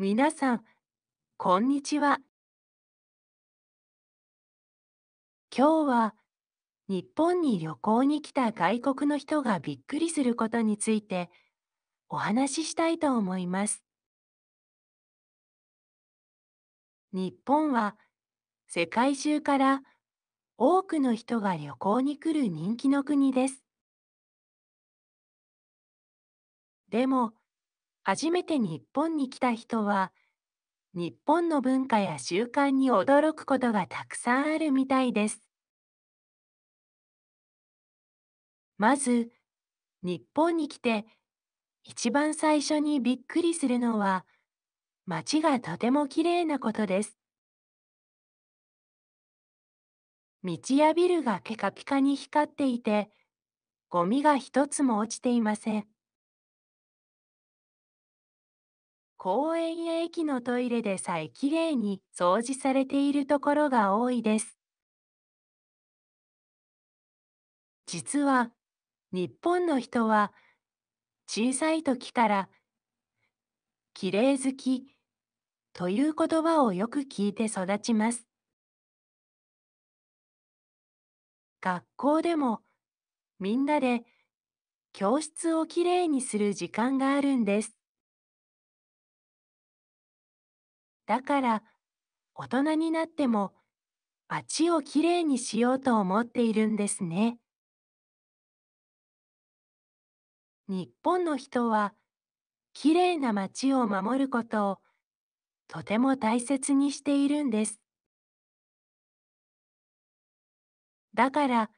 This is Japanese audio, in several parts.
みなさん、こんにちは。今日は、日本に旅行に来た外国の人がびっくりすることについて、お話ししたいと思います。日本は、世界中から多くの人が旅行に来る人気の国です。でも、初めて日本に来た人は、日本の文化や習慣に驚くことがたくさんあるみたいです。まず、日本に来て、一番最初にびっくりするのは、街がとてもきれいなことです。道やビルがピカピカに光っていて、ゴミが一つも落ちていません。公園や駅のトイレでさえきれいに掃除されているところが多いです。実は、日本の人は、小さい時から、きれい好き、という言葉をよく聞いて育ちます。学校でも、みんなで、教室をきれいにする時間があるんです。だから、大人になっても、街をきれいにしようと思っているんですね。日本の人は、きれいな街を守ることを、とても大切にしているんです。だから、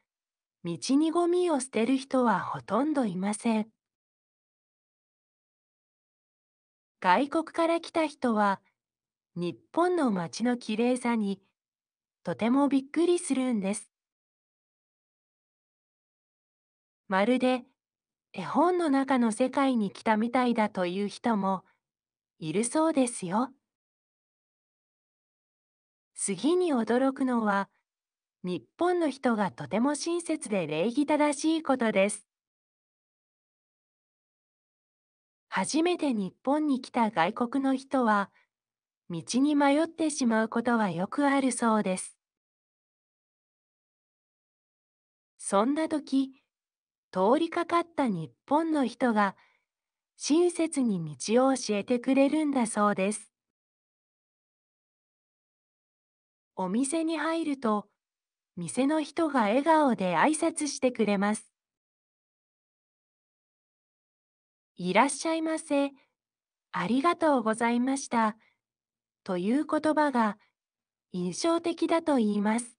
道にゴミを捨てる人はほとんどいません。外国から来た人は、日本の街の綺麗さにとてもびっくりするんです。まるで絵本の中の世界に来たみたいだという人もいるそうですよ。次に驚くのは日本の人がとても親切で礼儀正しいことです。初めて日本に来た外国の人は道に迷ってしまうことはよくあるそうです。そんな時、通りかかった日本の人が親切に道を教えてくれるんだそうです。お店に入ると、店の人が笑顔で挨拶してくれます。いらっしゃいませ。ありがとうございました。という言葉が印象的だと言います。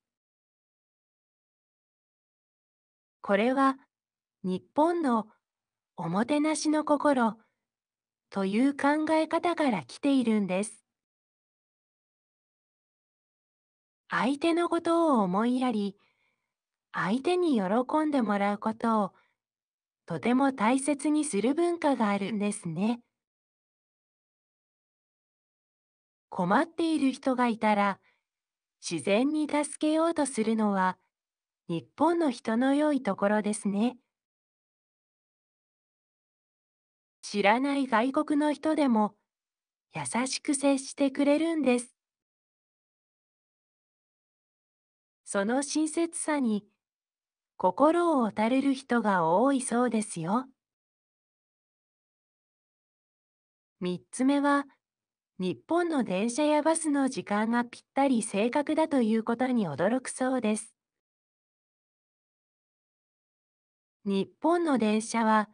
これは日本のおもてなしの心という考え方から来ているんです。相手のことを思いやり、相手に喜んでもらうことをとても大切にする文化があるんですね。困っている人がいたら、自然に助けようとするのは、日本の人の良いところですね。知らない外国の人でも、優しく接してくれるんです。その親切さに、心を打たれる人が多いそうですよ。3つ目は、日本の電車やバスの時間がぴったり正確だということに驚くそうです。日本の電車は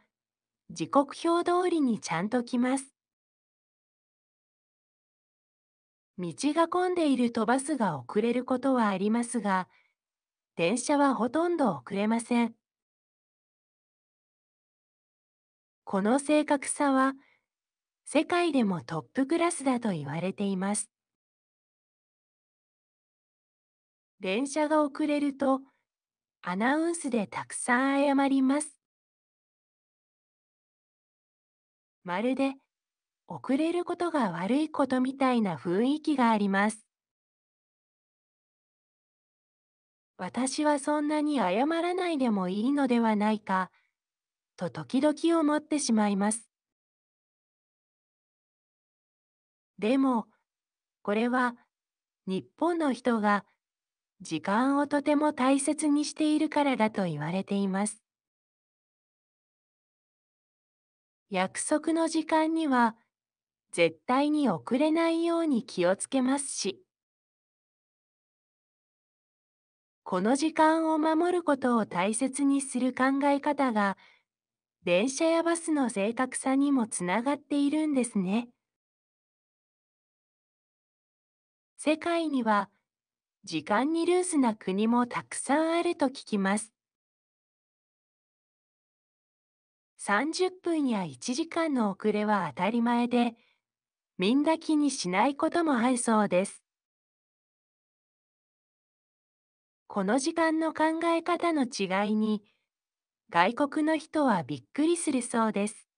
時刻表通りにちゃんと来ます。道が混んでいるとバスが遅れることはありますが、電車はほとんど遅れません。この正確さは、世界でもトップクラスだと言われています。電車が遅れると、アナウンスでたくさん謝ります。まるで、遅れることが悪いことみたいな雰囲気があります。私はそんなに謝らないでもいいのではないか、と時々思ってしまいます。でも、これは、日本の人が、時間をとても大切にしているからだと言われています。約束の時間には、絶対に遅れないように気をつけますし、この時間を守ることを大切にする考え方が、電車やバスの正確さにもつながっているんですね。世界には時間にルースな国もたくさんあると聞きます。30分や1時間の遅れは当たり前で、みんな気にしないこともあるそうです。この時間の考え方の違いに、外国の人はびっくりするそうです。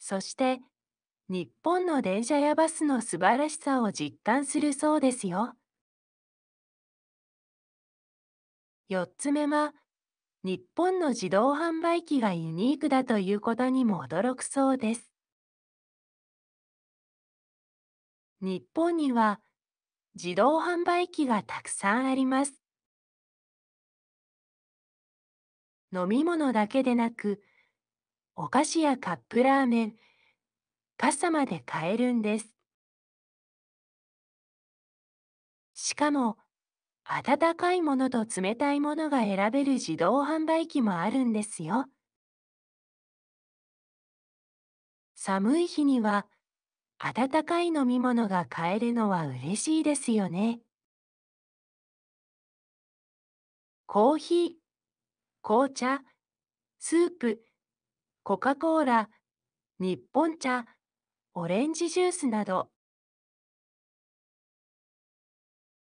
そして、日本の電車やバスの素晴らしさを実感するそうですよ。4つ目は、日本の自動販売機がユニークだということにも驚くそうです。日本には自動販売機がたくさんあります。飲み物だけでなく、お菓子やカップラーメン、傘まで買えるんです。しかも、温かいものと冷たいものが選べる自動販売機もあるんですよ。寒い日には、温かい飲み物が買えるのは嬉しいですよね。コーヒー、紅茶、スープ、コカ・コーラ、日本茶、オレンジジュースなど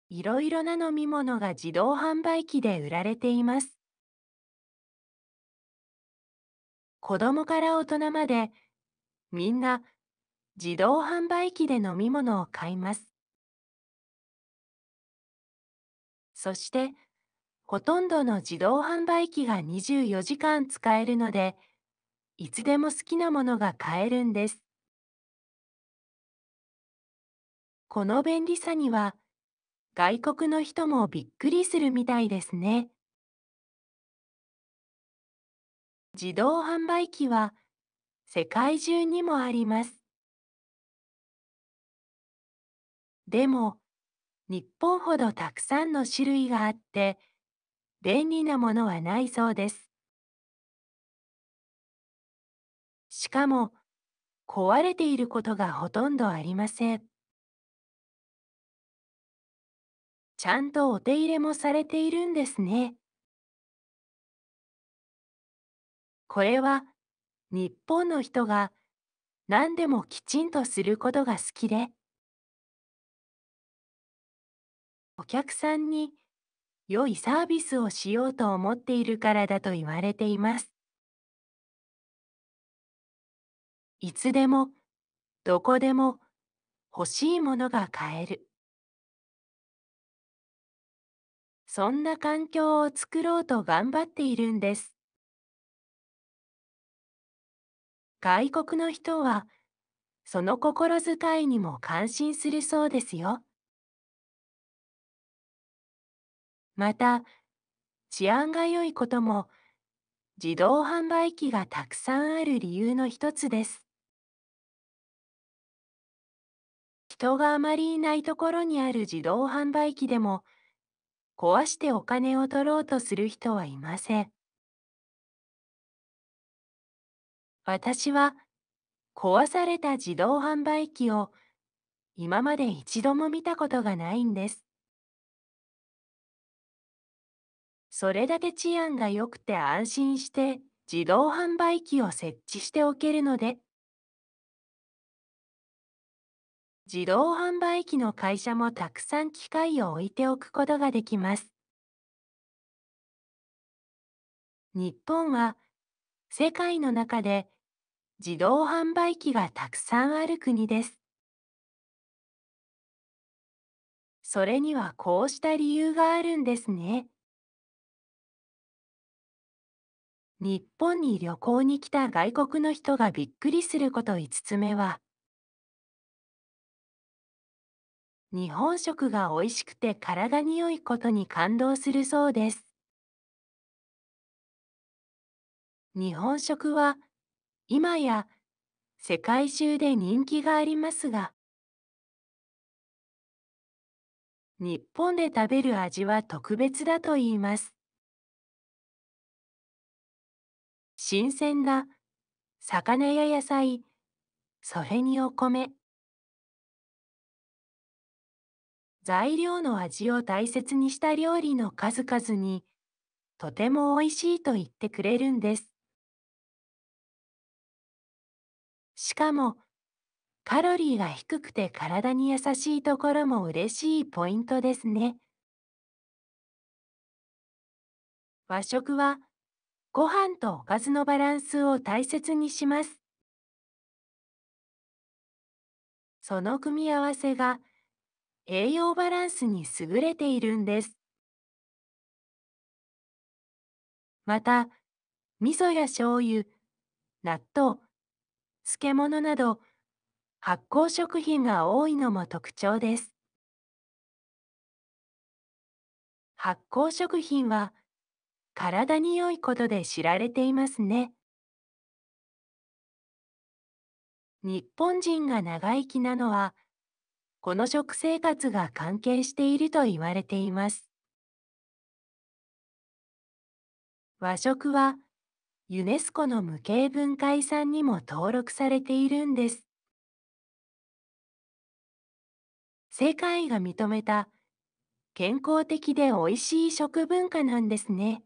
いろいろな飲み物が自動販売機で売られています子供から大人までみんな自動販売機で飲み物を買いますそしてほとんどの自動販売機が24時間使えるのでいつでも好きなものが買えるんですこの便利さには、外国の人もびっくりするみたいですね。自動販売機は世界中にもあります。でも、日本ほどたくさんの種類があって、便利なものはないそうです。しかも、壊れていることがほとんどありません。ちゃんとお手入れもされているんですね。これは日本の人が何でもきちんとすることが好きでお客さんに良いサービスをしようと思っているからだと言われています。いつでもどこでも欲しいものが買える。そんな環境を作ろうと頑張っているんです。外国の人は、その心遣いにも感心するそうですよ。また、治安が良いことも、自動販売機がたくさんある理由の一つです。人があまりいないところにある自動販売機でも、壊してお金を取ろうとする人はいません。私は壊された自動販売機を今まで一度も見たことがないんです。それだけ治安が良くて安心して自動販売機を設置しておけるので自動販売機の会社もたくさん機械を置いておくことができます。日本は世界の中で自動販売機がたくさんある国です。それにはこうした理由があるんですね。日本に旅行に来た外国の人がびっくりすること5つ目は、日本食が美味しくて体に良いことに感動するそうです。日本食は今や世界中で人気がありますが日本で食べる味は特別だと言います新鮮な魚や野菜それにお米材料の味を大切にした料理の数々に、とても美味しいと言ってくれるんです。しかも、カロリーが低くて体に優しいところも嬉しいポイントですね。和食は、ご飯とおかずのバランスを大切にします。その組み合わせが、栄養バランスに優れているんです。また、味噌や醤油、納豆、漬物など発酵食品が多いのも特徴です。発酵食品は体に良いことで知られていますね。日本人が長生きなのはこの食生活が関係していると言われています。和食はユネスコの無形文化遺産にも登録されているんです。世界が認めた健康的で美味しい食文化なんですね。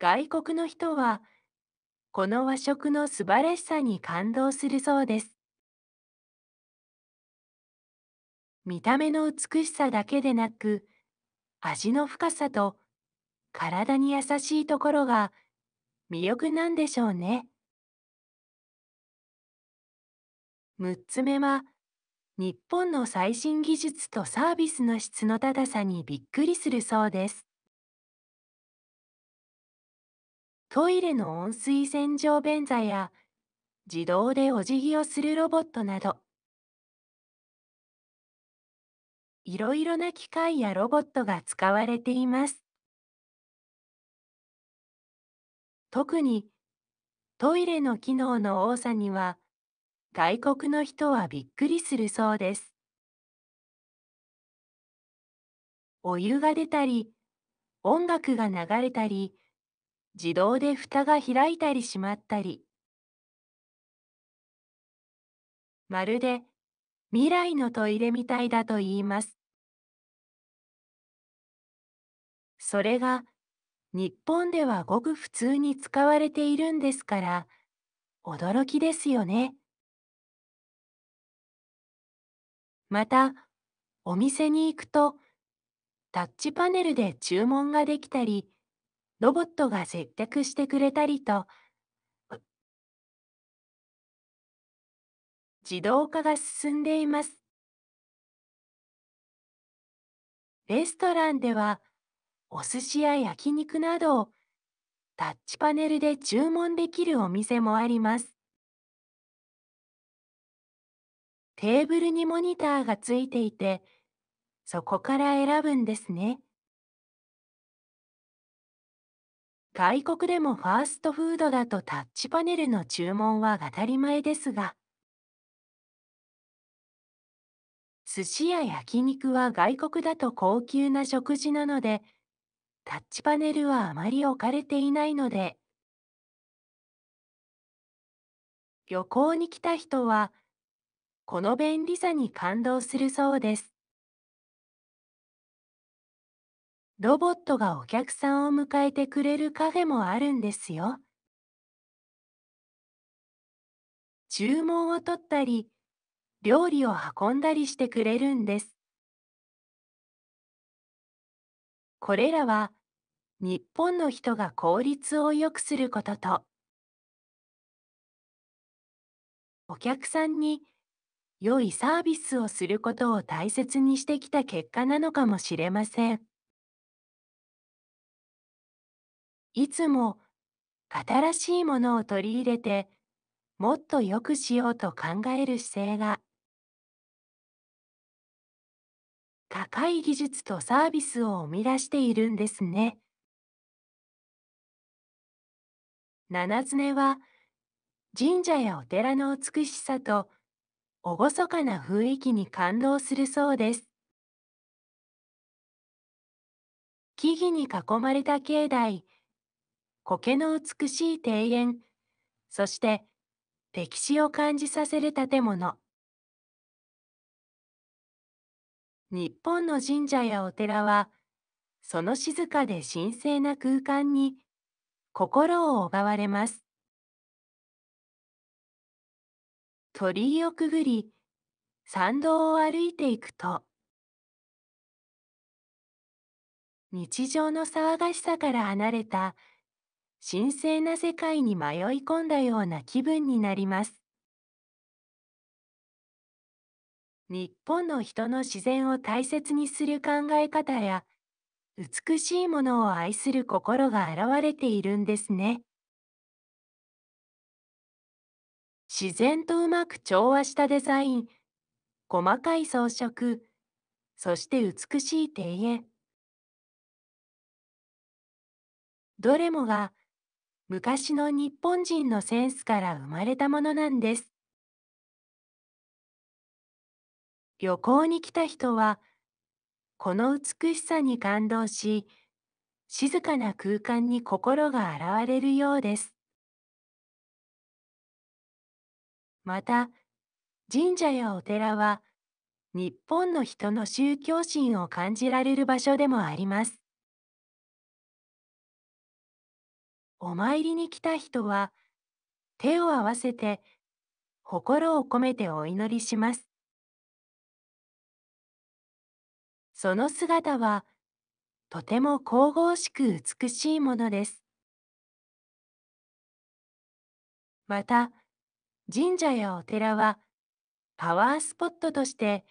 外国の人はこの和食の素晴らしさに感動するそうです。見た目の美しさだけでなく、味の深さと体に優しいところが魅力なんでしょうね。6つ目は、日本の最新技術とサービスの質の高さにびっくりするそうです。トイレの温水洗浄便座や自動でお辞儀をするロボットなどいろいろな機械やロボットが使われています。特にトイレの機能の多さには外国の人はびっくりするそうです。お湯が出たり音楽が流れたり自動で蓋が開いたりしまったりまるで未来のトイレみたいだと言います。それが日本ではごく普通に使われているんですから驚きですよね。またお店に行くとタッチパネルで注文ができたりロボットが接客してくれたりと自動化が進んでいます。レストランではお寿司や焼肉などタッチパネルで注文できるお店もありますテーブルにモニターがついていてそこから選ぶんですね外国でもファーストフードだとタッチパネルの注文は当たり前ですが寿司や焼肉は外国だと高級な食事なのでタッチパネルはあまり置かれていないので、旅行に来た人は、この便利さに感動するそうです。ロボットがお客さんを迎えてくれるカフェもあるんですよ。注文を取ったり、料理を運んだりしてくれるんです。これらは日本の人が効率を良くすることとお客さんに良いサービスをすることを大切にしてきた結果なのかもしれません。いつも新しいものを取り入れてもっと良くしようと考える姿勢が高い技術とサービスを生み出しているんですね。七つ目は神社やお寺の美しさと厳かな雰囲気に感動するそうです。木々に囲まれた境内、苔の美しい庭園、そして歴史を感じさせる建物。日本の神社やお寺は、その静かで神聖な空間に心を奪われます。鳥居をくぐり、参道を歩いていくと、日常の騒がしさから離れた神聖な世界に迷い込んだような気分になります。日本の人の自然を大切にする考え方や、美しいものを愛する心が現れているんですね。自然とうまく調和したデザイン、細かい装飾、そして美しい庭園。どれもが昔の日本人のセンスから生まれたものなんです。旅行に来た人は、この美しさに感動し、静かな空間に心が洗れるようです。また、神社やお寺は、日本の人の宗教心を感じられる場所でもあります。お参りに来た人は、手を合わせて、心を込めてお祈りします。その姿はとても神々しく美しいものです。また、神社やお寺はパワースポットとして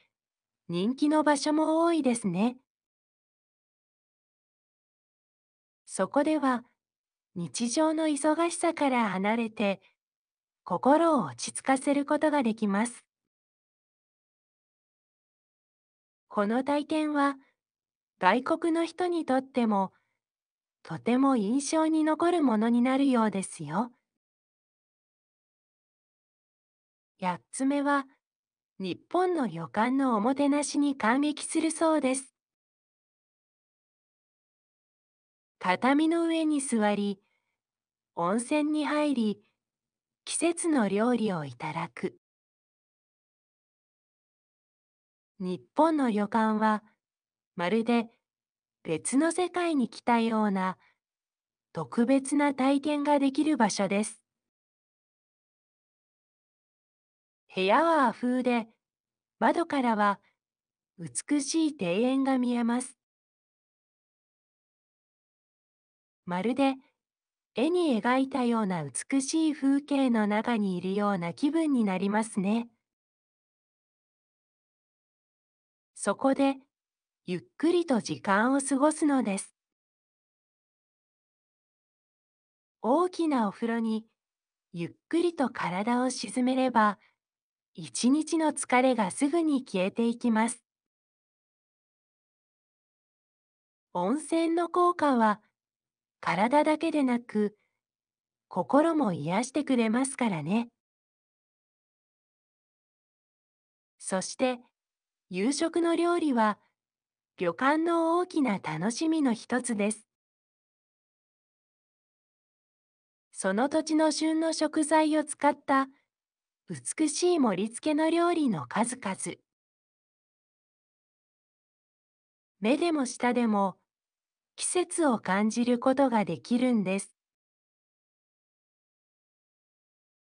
人気の場所も多いですね。そこでは日常の忙しさから離れて心を落ち着かせることができます。この体験は外国の人にとってもとても印象に残るものになるようですよ。8つ目は日本の旅館のおもてなしに感激するそうです。畳の上に座り、温泉に入り、季節の料理をいただく。日本の旅館は、まるで別の世界に来たような特別な体験ができる場所です。部屋は和風で、窓からは美しい庭園が見えます。まるで絵に描いたような美しい風景の中にいるような気分になりますね。そこで、ゆっくりと時間を過ごすのです。大きなお風呂に、ゆっくりと体を沈めれば、一日の疲れがすぐに消えていきます。温泉の効果は、体だけでなく、心も癒してくれますからね。そして、夕食の料理は旅館の大きな楽しみの一つです。その土地の旬の食材を使った美しい盛り付けの料理の数々。目でも舌でも季節を感じることができるんです。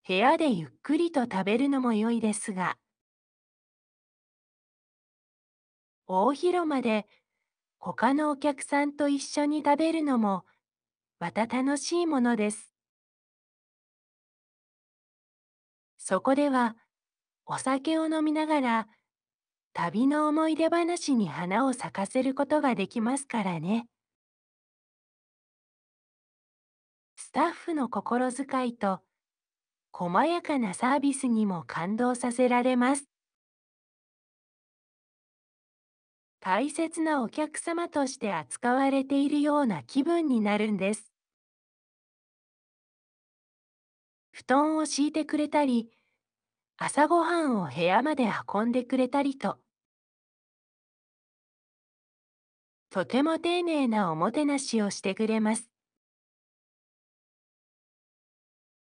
部屋でゆっくりと食べるのも良いですが、大広間で他のお客さんと一緒に食べるのもまた楽しいものです。そこではお酒を飲みながら旅の思い出話に花を咲かせることができますからね。スタッフの心遣いと細やかなサービスにも感動させられます。大切なお客様として扱われているような気分になるんです。布団を敷いてくれたり、朝ごはんを部屋まで運んでくれたりと、とても丁寧なおもてなしをしてくれます。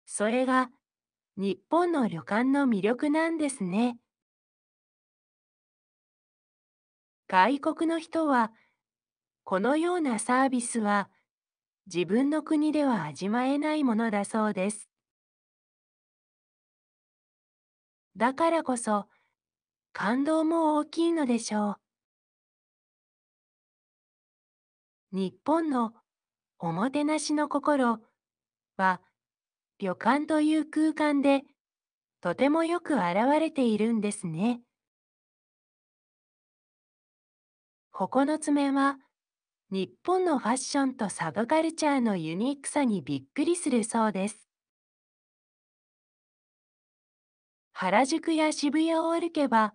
それが日本の旅館の魅力なんですね。外国の人は、このようなサービスは、自分の国では味わえないものだそうです。だからこそ、感動も大きいのでしょう。日本のおもてなしの心は、旅館という空間で、とてもよく現れているんですね。9つ目は、日本のファッションとサブカルチャーのユニークさにびっくりするそうです。原宿や渋谷を歩けば、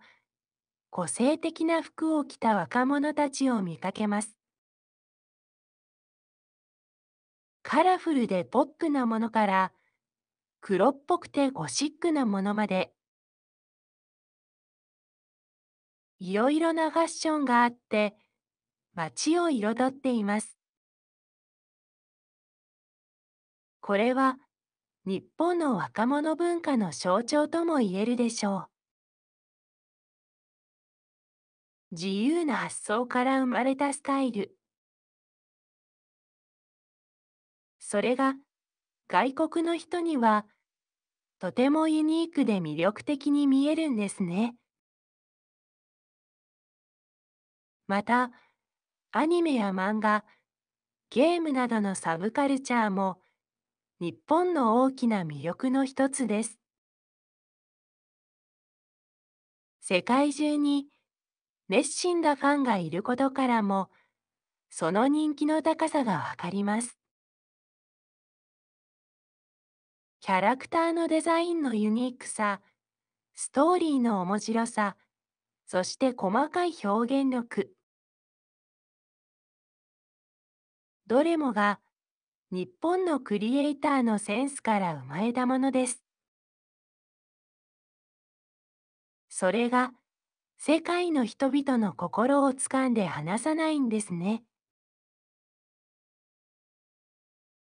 個性的な服を着た若者たちを見かけます。カラフルでポップなものから、黒っぽくてゴシックなものまで、いろいろなファッションがあって、街を彩っています。これは、日本の若者文化の象徴とも言えるでしょう。自由な発想から生まれたスタイル。それが外国の人にはとてもユニークで魅力的に見えるんですね。また、アニメや漫画、ゲームなどのサブカルチャーも日本の大きな魅力の一つです。世界中に熱心なファンがいることからもその人気の高さがわかります。キャラクターのデザインのユニークさ、ストーリーの面白さ、そして細かい表現力。どれもが日本のクリエイターのセンスから生まれたものです。それが世界の人々の心をつかんで離さないんですね。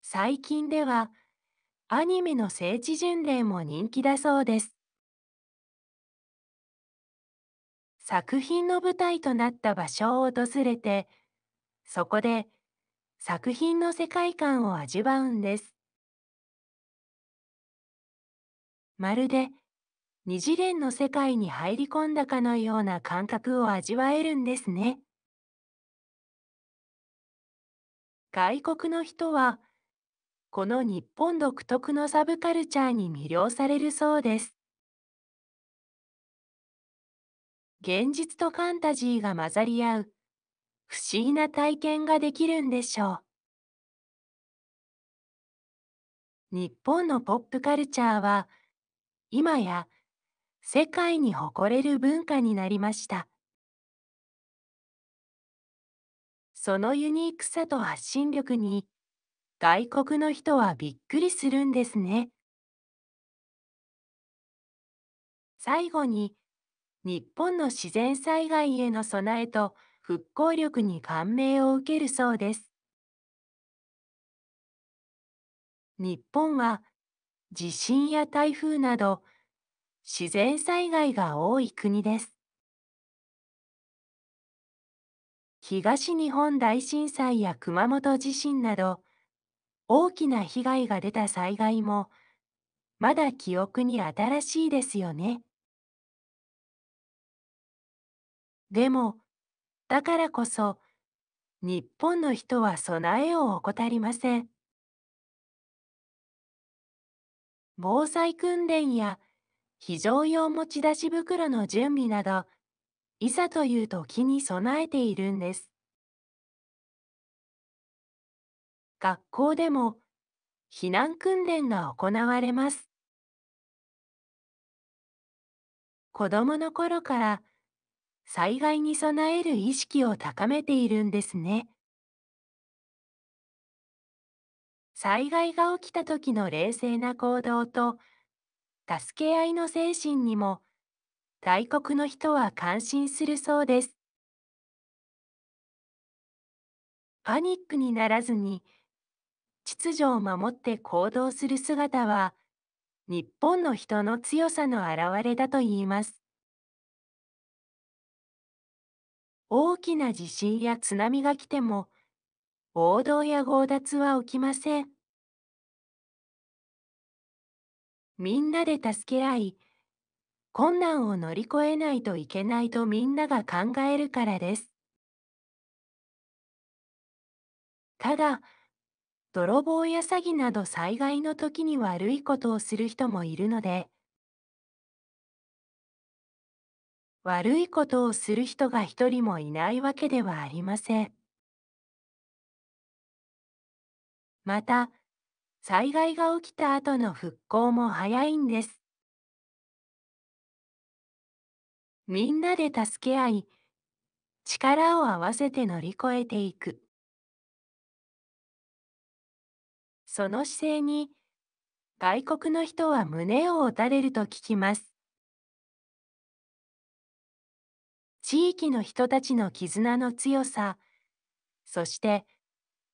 最近ではアニメの聖地巡礼も人気だそうです。作品の舞台となった場所を訪れてそこで作品の世界観を味わうんです。まるで二次元の世界に入り込んだかのような感覚を味わえるんですね。外国の人はこの日本独特のサブカルチャーに魅了されるそうです。現実とファンタジーが混ざり合う不思議な体験ができるんでしょう。日本のポップカルチャーは、今や世界に誇れる文化になりました。そのユニークさと発信力に、外国の人はびっくりするんですね。最後に、日本の自然災害への備えと、復興力に感銘を受けるそうです。日本は地震や台風など自然災害が多い国です。東日本大震災や熊本地震など大きな被害が出た災害もまだ記憶に新しいですよね。でもだからこそ、日本の人は備えを怠りません。防災訓練や非常用持ち出し袋の準備など、いざという時に備えているんです。学校でも避難訓練が行われます。子供の頃から災害に備える意識を高めているんですね。災害が起きた時の冷静な行動と、助け合いの精神にも、大国の人は感心するそうです。パニックにならずに、秩序を守って行動する姿は、日本の人の強さの表れだと言います。大きな地震や津波が来ても、暴動や強奪は起きません。みんなで助け合い、困難を乗り越えないといけないとみんなが考えるからです。ただ、泥棒や詐欺など災害の時に悪いことをする人もいるので、悪いことをする人が一人もいないわけではありません。また、災害が起きた後の復興も早いんです。みんなで助け合い、力を合わせて乗り越えていく。その姿勢に、外国の人は胸を打たれると聞きます。地域の人たちの絆の強さ、そして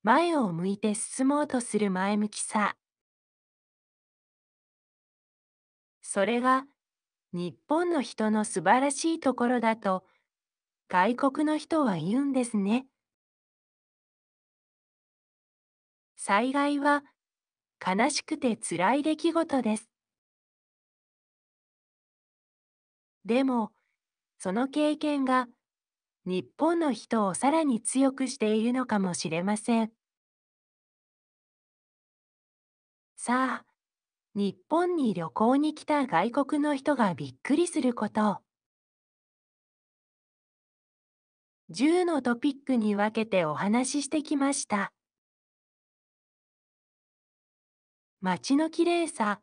前を向いて進もうとする前向きさ。それが日本の人の素晴らしいところだと外国の人は言うんですね。災害は悲しくて辛い出来事です。でも、その経験が日本の人をさらに強くしているのかもしれません。さあ、日本に旅行に来た外国の人がびっくりすること。10のトピックに分けてお話ししてきました。街のきれいさ、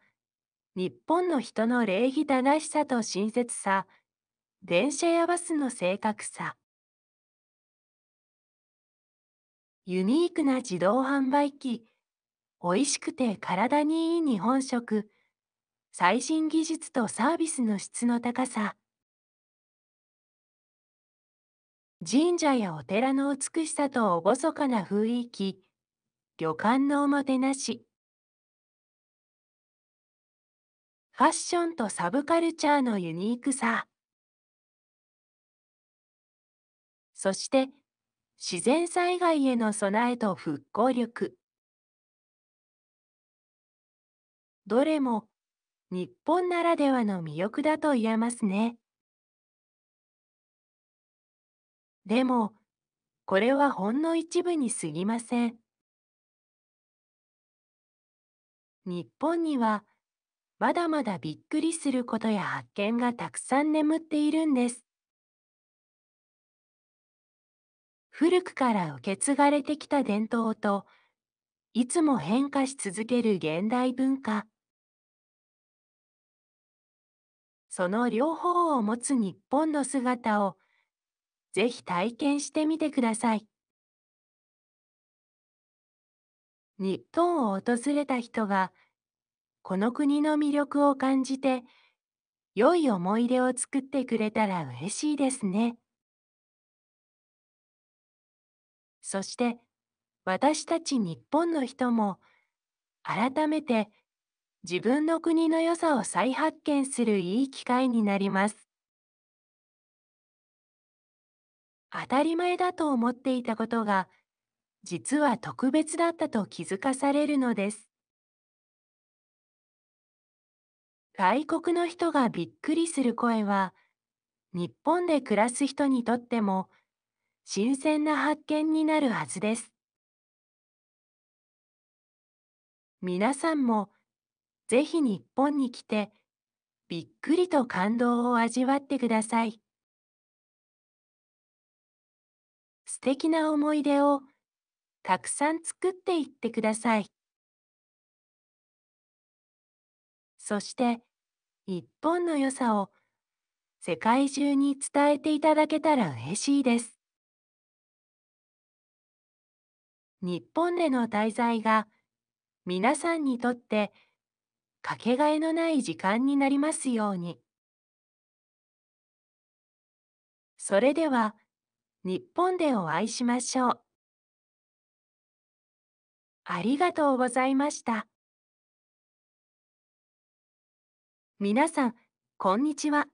日本の人の礼儀正しさと親切さ、電車やバスの正確さユニークな自動販売機美味しくて体にいい日本食最新技術とサービスの質の高さ神社やお寺の美しさと厳かな雰囲気旅館のおもてなしファッションとサブカルチャーのユニークさそして自然災害への備えと復興力どれも日本ならではの魅力だと言えますねでもこれはほんの一部にすぎません日本にはまだまだびっくりすることや発見がたくさん眠っているんです古くから受け継がれてきた伝統と、いつも変化し続ける現代文化。その両方を持つ日本の姿を、ぜひ体験してみてください。日本を訪れた人が、この国の魅力を感じて、良い思い出を作ってくれたら嬉しいですね。そして私たち日本の人も改めて自分の国の良さを再発見するいい機会になります当たり前だと思っていたことが実は特別だったと気づかされるのです外国の人がびっくりする声は日本で暮らす人にとっても新鮮な発見になるはずです。皆さんもぜひ日本に来てびっくりと感動を味わってください。素敵な思い出をたくさん作っていってください。そして日本の良さを世界中に伝えていただけたら嬉しいです。日本での滞在が皆さんにとってかけがえのない時間になりますように。それでは日本でお会いしましょう。ありがとうございました。皆さん、こんにちは。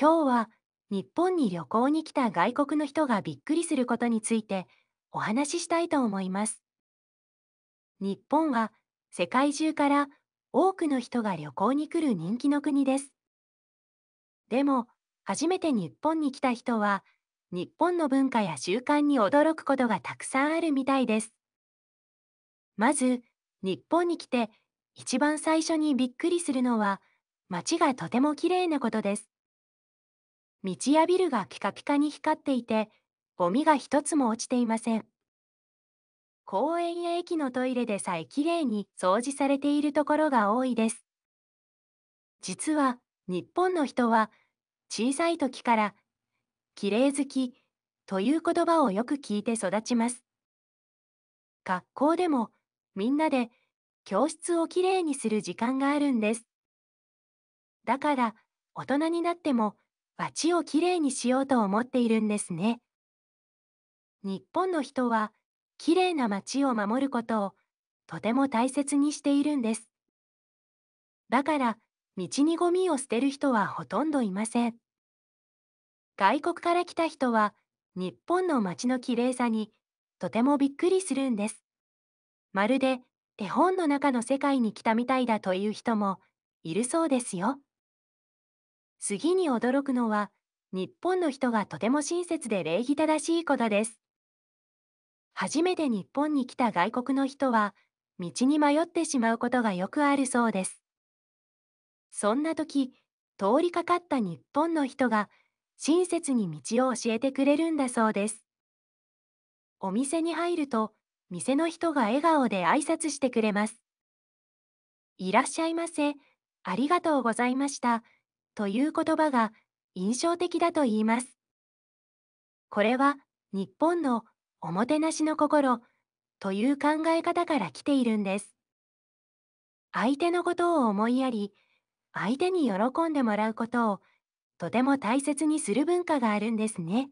今日は日本に旅行に来た外国の人がびっくりすることについてお話ししたいと思います。日本は世界中から多くの人が旅行に来る人気の国です。でも、初めて日本に来た人は、日本の文化や習慣に驚くことがたくさんあるみたいです。まず、日本に来て一番最初にびっくりするのは、街がとてもきれいなことです。道やビルがピカピカに光っていて、ゴミが一つも落ちていません。公園や駅のトイレでさえきれいに掃除されているところが多いです。実は、日本の人は、小さい時から、きれい好き、という言葉をよく聞いて育ちます。学校でも、みんなで、教室をきれいにする時間があるんです。だから、大人になっても、街をきれいにしようと思っているんですね。日本の人は、きれいな街を守ることを、とても大切にしているんです。だから、道にゴミを捨てる人はほとんどいません。外国から来た人は、日本の街のきれいさに、とてもびっくりするんです。まるで、絵本の中の世界に来たみたいだという人も、いるそうですよ。次に驚くのは、日本の人がとても親切で礼儀正しいことです。初めて日本に来た外国の人は、道に迷ってしまうことがよくあるそうです。そんな時、通りかかった日本の人が、親切に道を教えてくれるんだそうです。お店に入ると、店の人が笑顔で挨拶してくれます。いらっしゃいませ、ありがとうございました、という言葉が印象的だと言います。これは日本のおもてなしの心という考え方から来ているんです。相手のことを思いやり、相手に喜んでもらうことをとても大切にする文化があるんですね。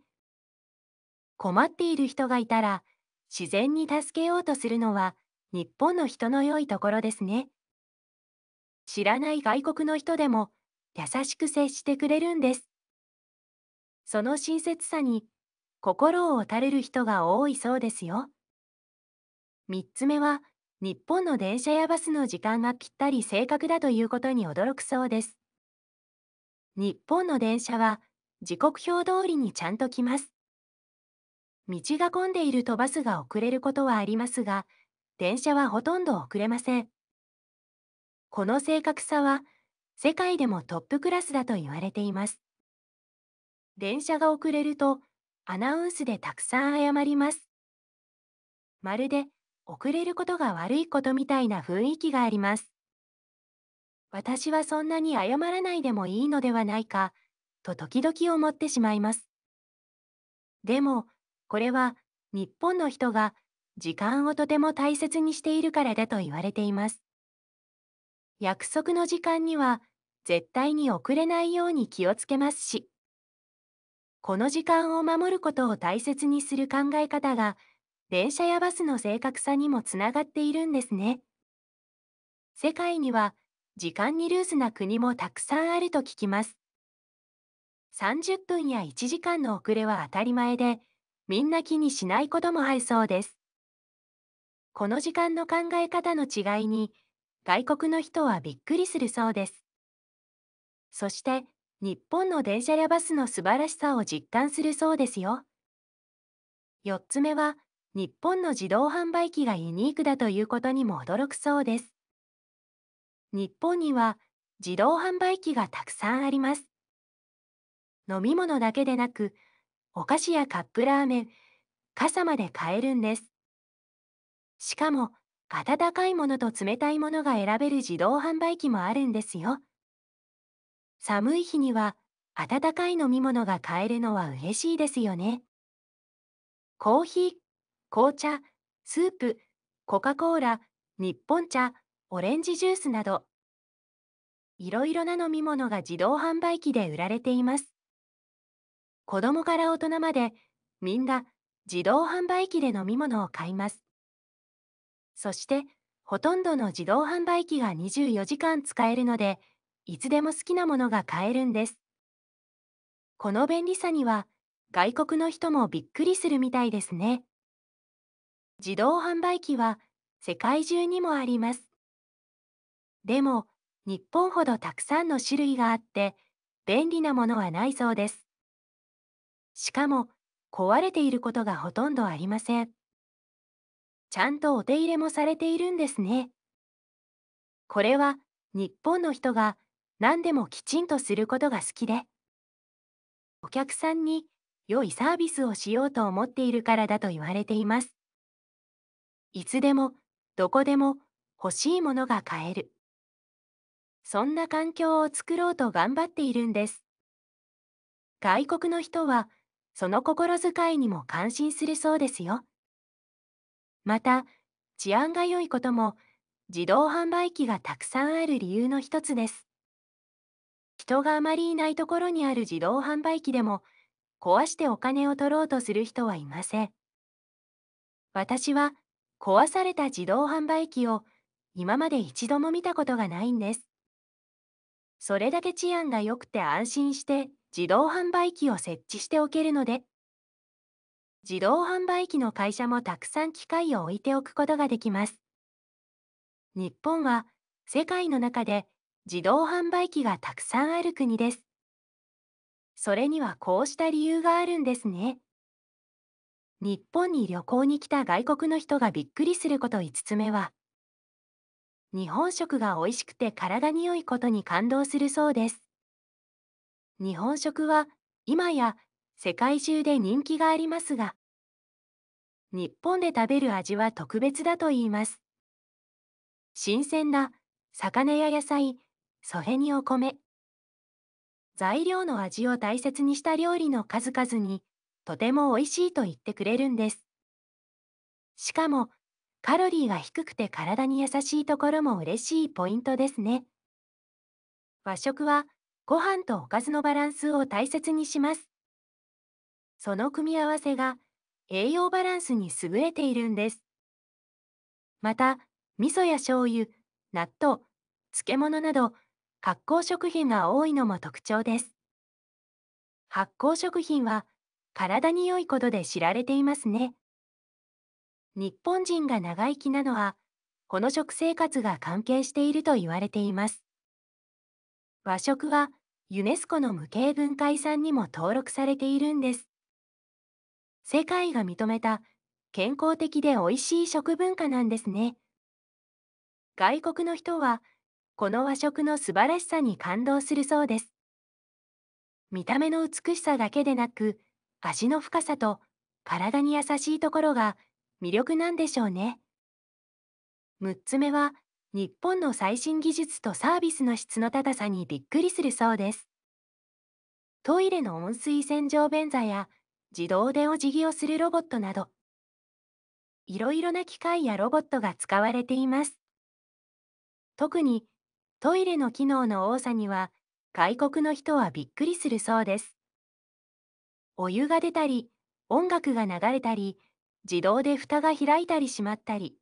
困っている人がいたら、自然に助けようとするのは日本の人の良いところですね。知らない外国の人でも優しく接してくれるんです。その親切さに心を打たれる人が多いそうですよ。3つ目は、日本の電車やバスの時間がぴったり正確だということに驚くそうです。日本の電車は、時刻表通りにちゃんと来ます。道が混んでいるとバスが遅れることはありますが、電車はほとんど遅れません。この正確さは、世界でもトップクラスだと言われています。電車が遅れると、アナウンスでたくさん謝ります。まるで遅れることが悪いことみたいな雰囲気があります。私はそんなに謝らないでもいいのではないか、と時々思ってしまいます。でも、これは日本の人が時間をとても大切にしているからだと言われています。約束の時間には絶対に遅れないように気をつけますし。この時間を守ることを大切にする考え方が、電車やバスの正確さにもつながっているんですね。世界には、時間にルーズな国もたくさんあると聞きます。30分や1時間の遅れは当たり前で、みんな気にしないこともあるそうです。この時間の考え方の違いに、外国の人はびっくりするそうです。そして、日本の電車やバスの素晴らしさを実感するそうですよ。4つ目は、日本の自動販売機がユニークだということにも驚くそうです。日本には自動販売機がたくさんあります。飲み物だけでなく、お菓子やカップラーメン、傘まで買えるんです。しかも、温かいものと冷たいものが選べる自動販売機もあるんですよ。寒い日には温かい飲み物が買えるのは嬉しいですよね。コーヒー、紅茶、スープ、コカ・コーラ、日本茶、オレンジジュースなど、いろいろな飲み物が自動販売機で売られています。子供から大人まで、みんな自動販売機で飲み物を買います。そして、ほとんどの自動販売機が24時間使えるので、いつでも好きなものが買えるんです。この便利さには外国の人もびっくりするみたいですね。自動販売機は世界中にもあります。でも日本ほどたくさんの種類があって便利なものはないそうです。しかも壊れていることがほとんどありません。ちゃんとお手入れもされているんですね。これは日本の人が何でもきちんとすることが好きでお客さんに良いサービスをしようと思っているからだと言われていますいつでもどこでも欲しいものが買えるそんな環境を作ろうと頑張っているんです外国の人はその心遣いにも感心するそうですよまた治安が良いことも自動販売機がたくさんある理由の一つです人があまりいないところにある自動販売機でも壊してお金を取ろうとする人はいません。私は壊された自動販売機を今まで一度も見たことがないんです。それだけ治安が良くて安心して自動販売機を設置しておけるので、自動販売機の会社もたくさん機械を置いておくことができます。日本は世界の中で自動販売機がたくさんある国です。それにはこうした理由があるんですね。日本に旅行に来た外国の人がびっくりすること5つ目は、日本食が美味しくて体に良いことに感動するそうです。日本食は今や世界中で人気がありますが、日本で食べる味は特別だと言います。新鮮な魚や野菜、それにお米。材料の味を大切にした料理の数々に、とても美味しいと言ってくれるんです。しかも、カロリーが低くて体に優しいところも嬉しいポイントですね。和食は、ご飯とおかずのバランスを大切にします。その組み合わせが、栄養バランスに優れているんです。また、味噌や醤油、納豆、漬物など、発酵食品が多いのも特徴です。発酵食品は体に良いことで知られていますね。日本人が長生きなのは、この食生活が関係していると言われています。和食はユネスコの無形文化遺産にも登録されているんです。世界が認めた健康的で美味しい食文化なんですね。外国の人は、この和食の素晴らしさに感動するそうです。見た目の美しさだけでなく、足の深さと体に優しいところが魅力なんでしょうね。6つ目は、日本の最新技術とサービスの質の高さにびっくりするそうです。トイレの温水洗浄便座や自動でお辞儀をするロボットなど、いろいろな機械やロボットが使われています。特にトイレの機能の多さには外国の人はびっくりするそうです。お湯が出たり、音楽が流れたり、自動で蓋が開いたり閉まったり。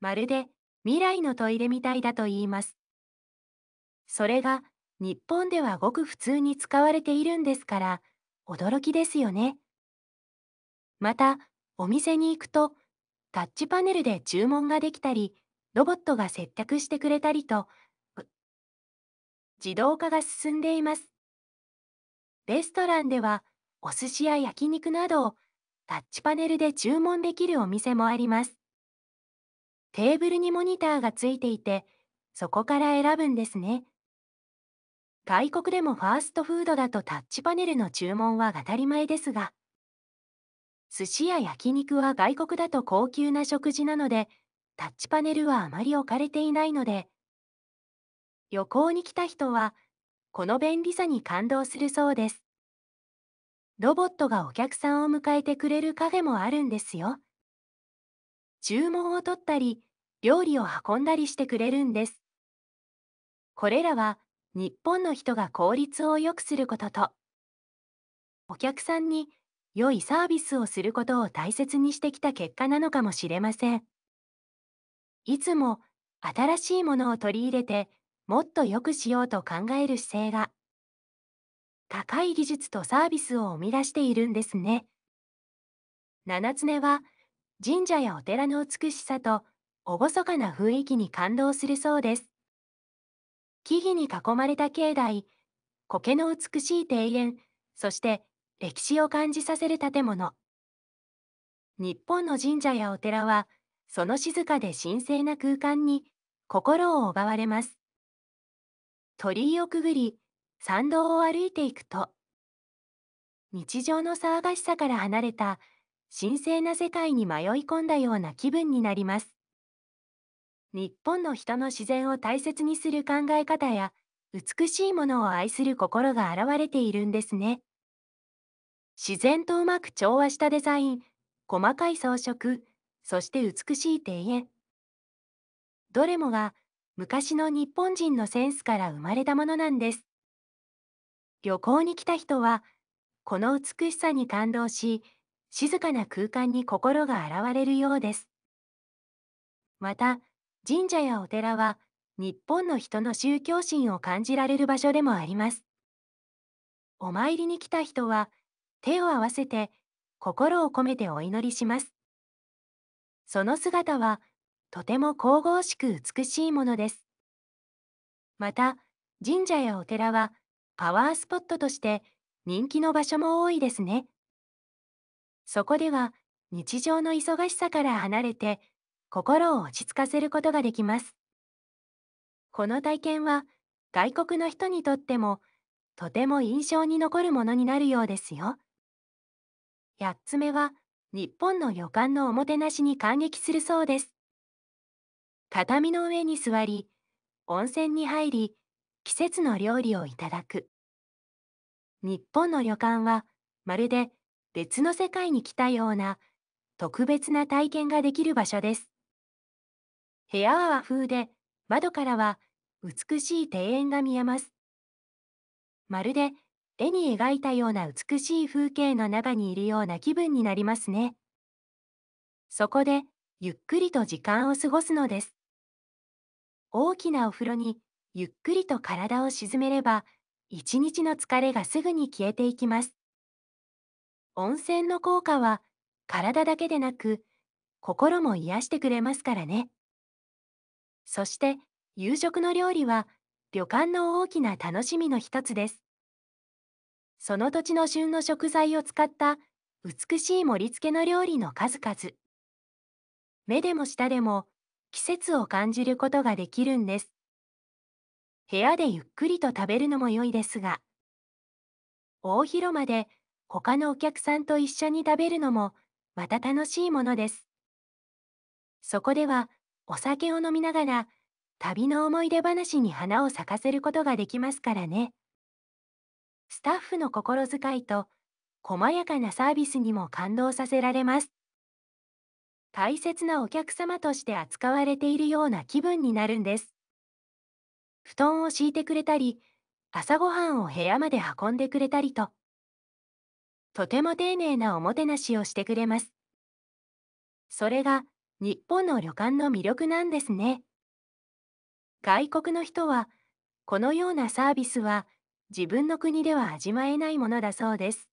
まるで未来のトイレみたいだと言います。それが日本ではごく普通に使われているんですから、驚きですよね。また、お店に行くと、タッチパネルで注文ができたり、ロボットが接客してくれたりと、自動化が進んでいます。レストランでは、お寿司や焼肉などをタッチパネルで注文できるお店もあります。テーブルにモニターがついていて、そこから選ぶんですね。外国でもファーストフードだとタッチパネルの注文は当たり前ですが、寿司や焼肉は外国だと高級な食事なので、タッチパネルはあまり置かれていないので、旅行に来た人は、この便利さに感動するそうです。ロボットがお客さんを迎えてくれるカフェもあるんですよ。注文を取ったり、料理を運んだりしてくれるんです。これらは、日本の人が効率を良くすることと、お客さんに良いサービスをすることを大切にしてきた結果なのかもしれません。いつも新しいものを取り入れてもっと良くしようと考える姿勢が高い技術とサービスを生み出しているんですね。七つ目は神社やお寺の美しさと厳かな雰囲気に感動するそうです。木々に囲まれた境内、苔の美しい庭園、そして歴史を感じさせる建物。日本の神社やお寺はその静かで神聖な空間に心を奪われます。鳥居をくぐり、参道を歩いていくと、日常の騒がしさから離れた神聖な世界に迷い込んだような気分になります。日本の人の自然を大切にする考え方や、美しいものを愛する心が現れているんですね。自然とうまく調和したデザイン、細かい装飾、そして美しい庭園。どれもが昔の日本人のセンスから生まれたものなんです。旅行に来た人は、この美しさに感動し、静かな空間に心が洗われるようです。また、神社やお寺は、日本の人の宗教心を感じられる場所でもあります。お参りに来た人は、手を合わせて、心を込めてお祈りします。その姿はとても神々しく美しいものです。また、神社やお寺はパワースポットとして人気の場所も多いですね。そこでは日常の忙しさから離れて心を落ち着かせることができます。この体験は外国の人にとってもとても印象に残るものになるようですよ。8つ目は日本の旅館のおもてなしに感激するそうです。畳の上に座り、温泉に入り、季節の料理をいただく。日本の旅館は、まるで別の世界に来たような、特別な体験ができる場所です。部屋は和風で、窓からは美しい庭園が見えます。まるで絵に描いたような美しい風景の中にいるような気分になりますね。そこで、ゆっくりと時間を過ごすのです。大きなお風呂に、ゆっくりと体を沈めれば、一日の疲れがすぐに消えていきます。温泉の効果は、体だけでなく、心も癒してくれますからね。そして、夕食の料理は、旅館の大きな楽しみの一つです。その土地の旬の食材を使った美しい盛り付けの料理の数々。目でも舌でも季節を感じることができるんです。部屋でゆっくりと食べるのも良いですが、大広間で他のお客さんと一緒に食べるのもまた楽しいものです。そこではお酒を飲みながら旅の思い出話に花を咲かせることができますからね。スタッフの心遣いと細やかなサービスにも感動させられます。大切なお客様として扱われているような気分になるんです。布団を敷いてくれたり、朝ごはんを部屋まで運んでくれたりと、とても丁寧なおもてなしをしてくれます。それが日本の旅館の魅力なんですね。外国の人は、このようなサービスは自分の国では味わえないものだそうです。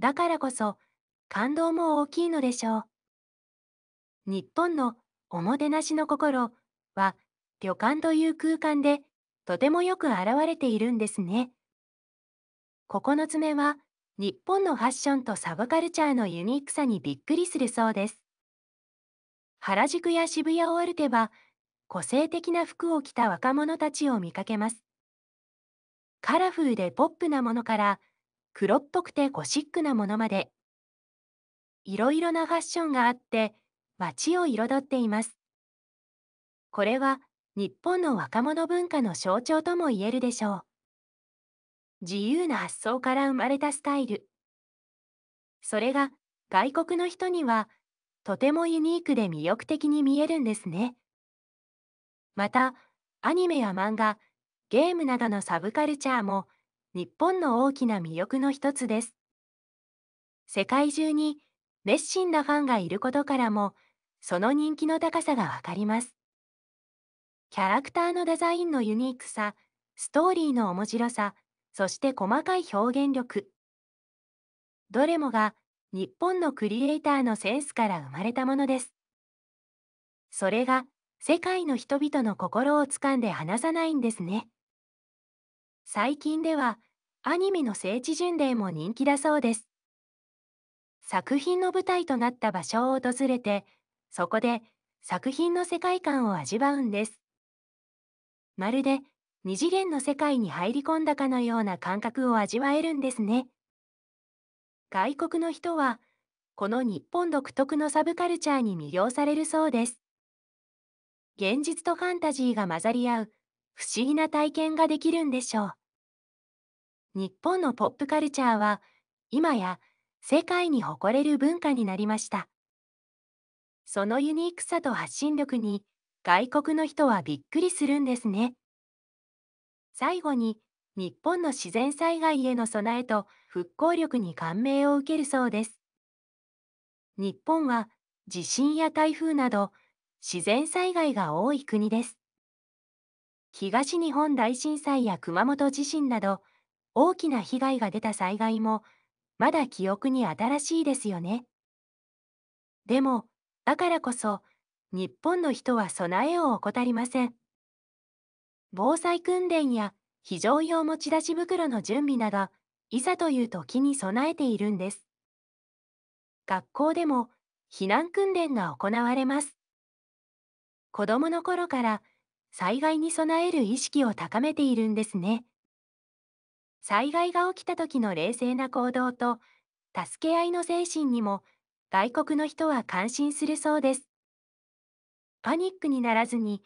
だからこそ、感動も大きいのでしょう。日本のおもてなしの心は、旅館という空間で、とてもよく現れているんですね。9つ目は、日本のファッションとサブカルチャーのユニークさにびっくりするそうです。原宿や渋谷を歩けば、個性的な服を着た若者たちを見かけます。カラフルでポップなものから黒っぽくてゴシックなものまでいろいろなファッションがあって街を彩っていますこれは日本の若者文化の象徴とも言えるでしょう自由な発想から生まれたスタイルそれが外国の人にはとてもユニークで魅力的に見えるんですねまたアニメや漫画ゲームなどのサブカルチャーも日本の大きな魅力の一つです。世界中に熱心なファンがいることからもその人気の高さがわかります。キャラクターのデザインのユニークさ、ストーリーの面白さ、そして細かい表現力。どれもが日本のクリエイターのセンスから生まれたものです。それが世界の人々の心をつかんで離さないんですね。最近ではアニメの聖地巡礼も人気だそうです。作品の舞台となった場所を訪れて、そこで作品の世界観を味わうんです。まるで二次元の世界に入り込んだかのような感覚を味わえるんですね。外国の人は、この日本独特のサブカルチャーに魅了されるそうです。現実とファンタジーが混ざり合う不思議な体験ができるんでしょう。日本のポップカルチャーは今や世界に誇れる文化になりました。そのユニークさと発信力に外国の人はびっくりするんですね。最後に日本の自然災害への備えと復興力に感銘を受けるそうです。日本は地震や台風など自然災害が多い国です。東日本大震災や熊本地震など、大きな被害が出た災害も、まだ記憶に新しいですよね。でも、だからこそ、日本の人は備えを怠りません。防災訓練や非常用持ち出し袋の準備など、いざという時に備えているんです。学校でも避難訓練が行われます。子供の頃から災害に備える意識を高めているんですね。災害が起きた時の冷静な行動と、助け合いの精神にも、外国の人は感心するそうです。パニックにならずに、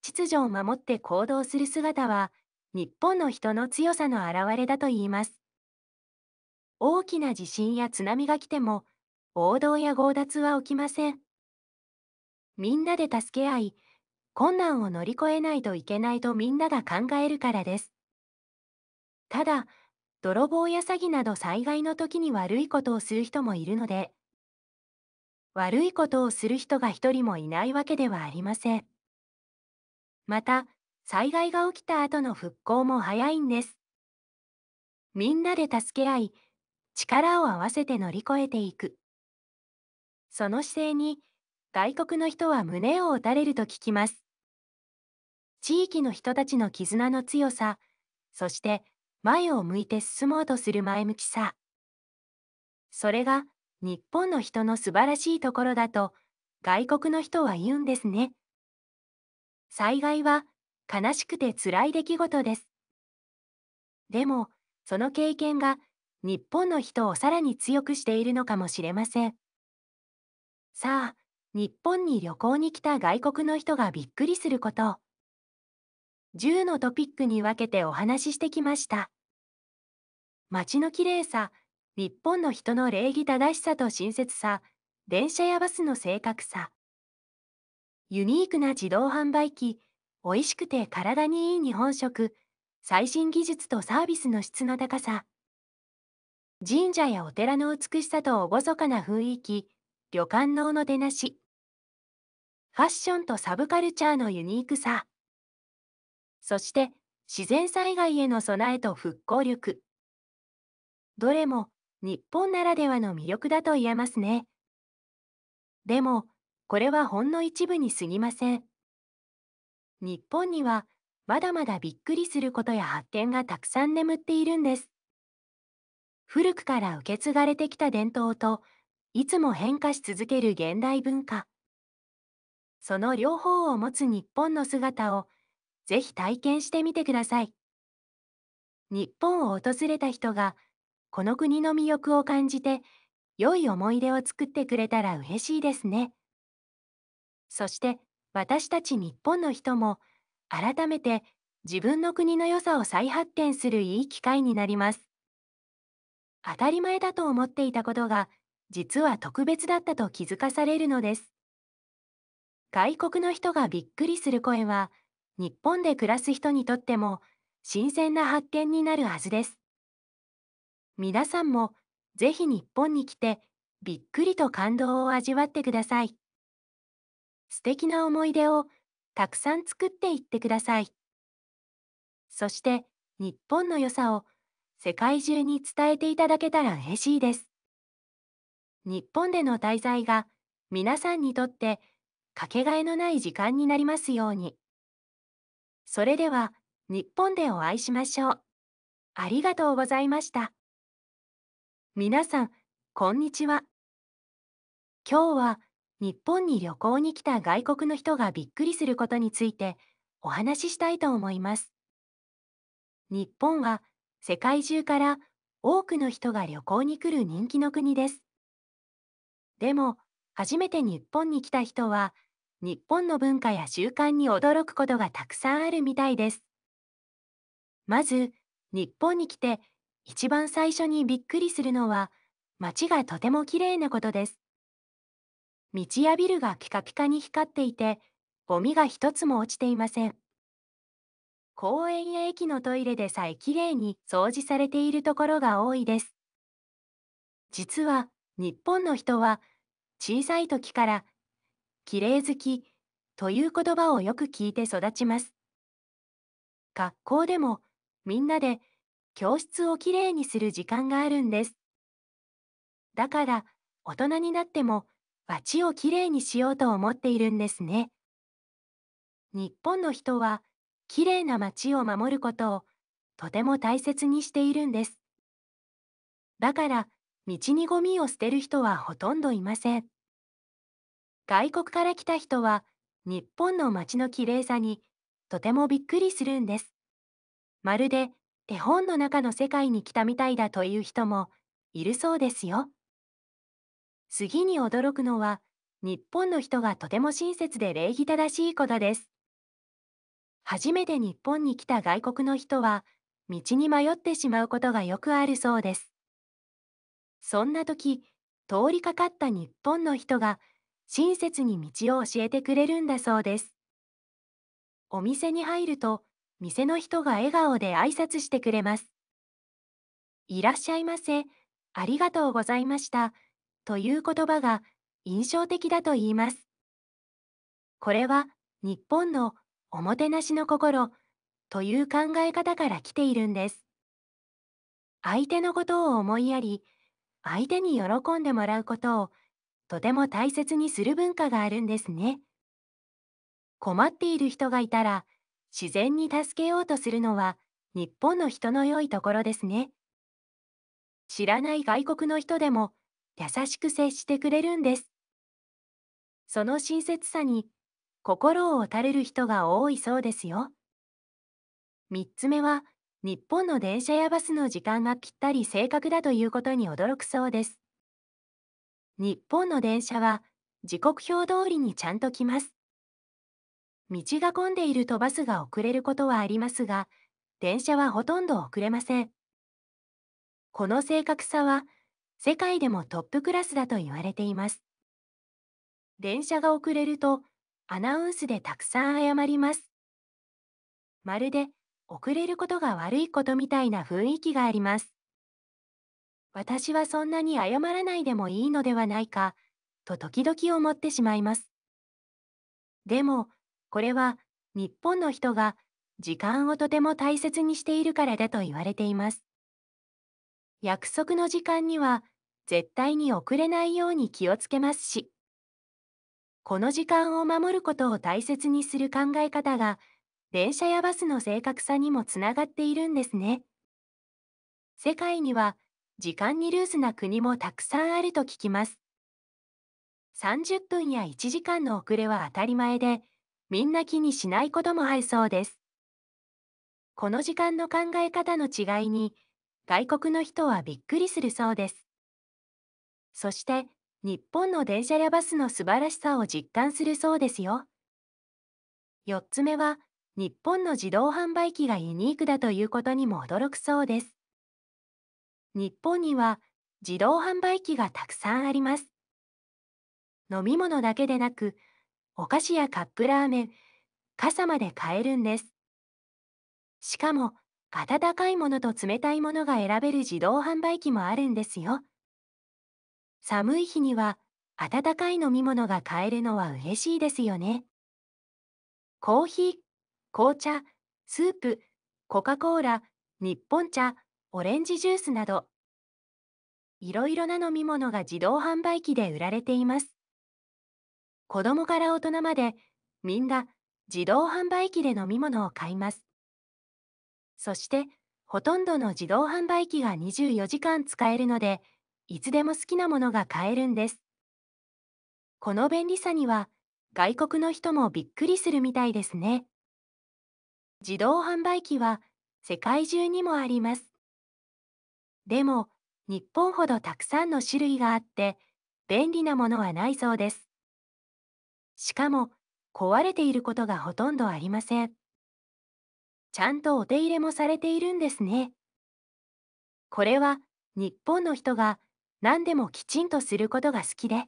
秩序を守って行動する姿は、日本の人の強さの表れだといいます。大きな地震や津波が来ても、暴動や強奪は起きません。みんなで助け合い、困難を乗り越えないといけないとみんなが考えるからです。ただ、泥棒や詐欺など災害の時に悪いことをする人もいるので、悪いことをする人が一人もいないわけではありません。また、災害が起きた後の復興も早いんです。みんなで助け合い、力を合わせて乗り越えていく。その姿勢に、外国の人は胸を打たれると聞きます。地域の人たちの絆の強さ、そして前を向いて進もうとする前向きさ。それが日本の人の素晴らしいところだと外国の人は言うんですね。災害は悲しくて辛い出来事です。でも、その経験が日本の人をさらに強くしているのかもしれません。さあ、日本に旅行に来た外国の人がびっくりすること。10のトピックに分けてお話ししてきました。街の綺麗さ、日本の人の礼儀正しさと親切さ、電車やバスの正確さ。ユニークな自動販売機、美味しくて体にいい日本食、最新技術とサービスの質の高さ。神社やお寺の美しさと厳かな雰囲気、旅館のおのてなし。ファッションとサブカルチャーのユニークさ。そして自然災害への備えと復興力。どれも日本ならではの魅力だと言えますね。でも、これはほんの一部に過ぎません。日本には、まだまだびっくりすることや発見がたくさん眠っているんです。古くから受け継がれてきた伝統と、いつも変化し続ける現代文化。その両方を持つ日本の姿を、ぜひ体験してみてください。日本を訪れた人が、この国の魅力を感じて、良い思い出を作ってくれたら嬉しいですね。そして、私たち日本の人も、改めて自分の国の良さを再発見するいい機会になります。当たり前だと思っていたことが、実は特別だったと気づかされるのです。外国の人がびっくりする声は、日本で暮らす人にとっても新鮮な発見になるはずです。皆さんもぜひ日本に来てびっくりと感動を味わってください。素敵な思い出をたくさん作っていってください。そして日本の良さを世界中に伝えていただけたら嬉しいです。日本での滞在が皆さんにとってかけがえのない時間になりますように。それでは、日本でお会いしましょう。ありがとうございました。皆さん、こんにちは。今日は、日本に旅行に来た外国の人がびっくりすることについてお話ししたいと思います。日本は世界中から多くの人が旅行に来る人気の国です。でも、初めて日本に来た人は日本の文化や習慣に驚くことがたくさんあるみたいです。まず、日本に来て一番最初にびっくりするのは、街がとてもきれいなことです。道やビルがピカピカに光っていて、ゴミが一つも落ちていません。公園や駅のトイレでさえきれいに掃除されているところが多いです。実は、日本の人は、小さい時から綺麗好きという言葉をよく聞いて育ちます。学校でもみんなで教室をきれいにする時間があるんです。だから大人になっても街をきれいにしようと思っているんですね。日本の人はきれいな街を守ることをとても大切にしているんです。だから道にゴミを捨てる人はほとんどいません。外国から来た人は日本の街の綺麗さにとてもびっくりするんです。まるで絵本の中の世界に来たみたいだという人もいるそうですよ。次に驚くのは日本の人がとても親切で礼儀正しいことです。初めて日本に来た外国の人は道に迷ってしまうことがよくあるそうです。そんな時通りかかった日本の人が親切に道を教えてくれるんだそうです。お店に入ると、店の人が笑顔で挨拶してくれます。いらっしゃいませ、ありがとうございました、という言葉が印象的だと言います。これは日本のおもてなしの心という考え方から来ているんです。相手のことを思いやり、相手に喜んでもらうことをとても大切にする文化があるんですね。困っている人がいたら自然に助けようとするのは日本の人の良いところですね。知らない外国の人でも優しく接してくれるんです。その親切さに心を打たれる人が多いそうですよ。3つ目は日本の電車やバスの時間がぴったり正確だということに驚くそうです。日本の電車は時刻表通りにちゃんと来ます。道が混んでいるとバスが遅れることはありますが、電車はほとんど遅れません。この正確さは、世界でもトップクラスだと言われています。電車が遅れると、アナウンスでたくさん謝ります。まるで、遅れることが悪いことみたいな雰囲気があります。私はそんなに謝らないでもいいのではないか、と時々思ってしまいます。でも、これは日本の人が時間をとても大切にしているからだと言われています。約束の時間には絶対に遅れないように気をつけますし、この時間を守ることを大切にする考え方が、電車やバスの正確さにもつながっているんですね。世界には時間にルーズな国もたくさんあると聞きます。30分や1時間の遅れは当たり前で、みんな気にしないこともあるそうです。この時間の考え方の違いに、外国の人はびっくりするそうです。そして、日本の電車やバスの素晴らしさを実感するそうですよ。4つ目は、日本の自動販売機がユニークだということにも驚くそうです。日本には自動販売機がたくさんあります。飲み物だけでなく、お菓子やカップラーメン、傘まで買えるんです。しかも、温かいものと冷たいものが選べる自動販売機もあるんですよ。寒い日には、温かい飲み物が買えるのは嬉しいですよね。コーヒー、紅茶、スープ、コカ・コーラ、日本茶、オレンジジュースなど、いろいろな飲み物が自動販売機で売られています。子供から大人まで、みんな自動販売機で飲み物を買います。そして、ほとんどの自動販売機が24時間使えるので、いつでも好きなものが買えるんです。この便利さには、外国の人もびっくりするみたいですね。自動販売機は世界中にもあります。でも、日本ほどたくさんの種類があって、便利なものはないそうです。しかも、壊れていることがほとんどありません。ちゃんとお手入れもされているんですね。これは、日本の人が何でもきちんとすることが好きで、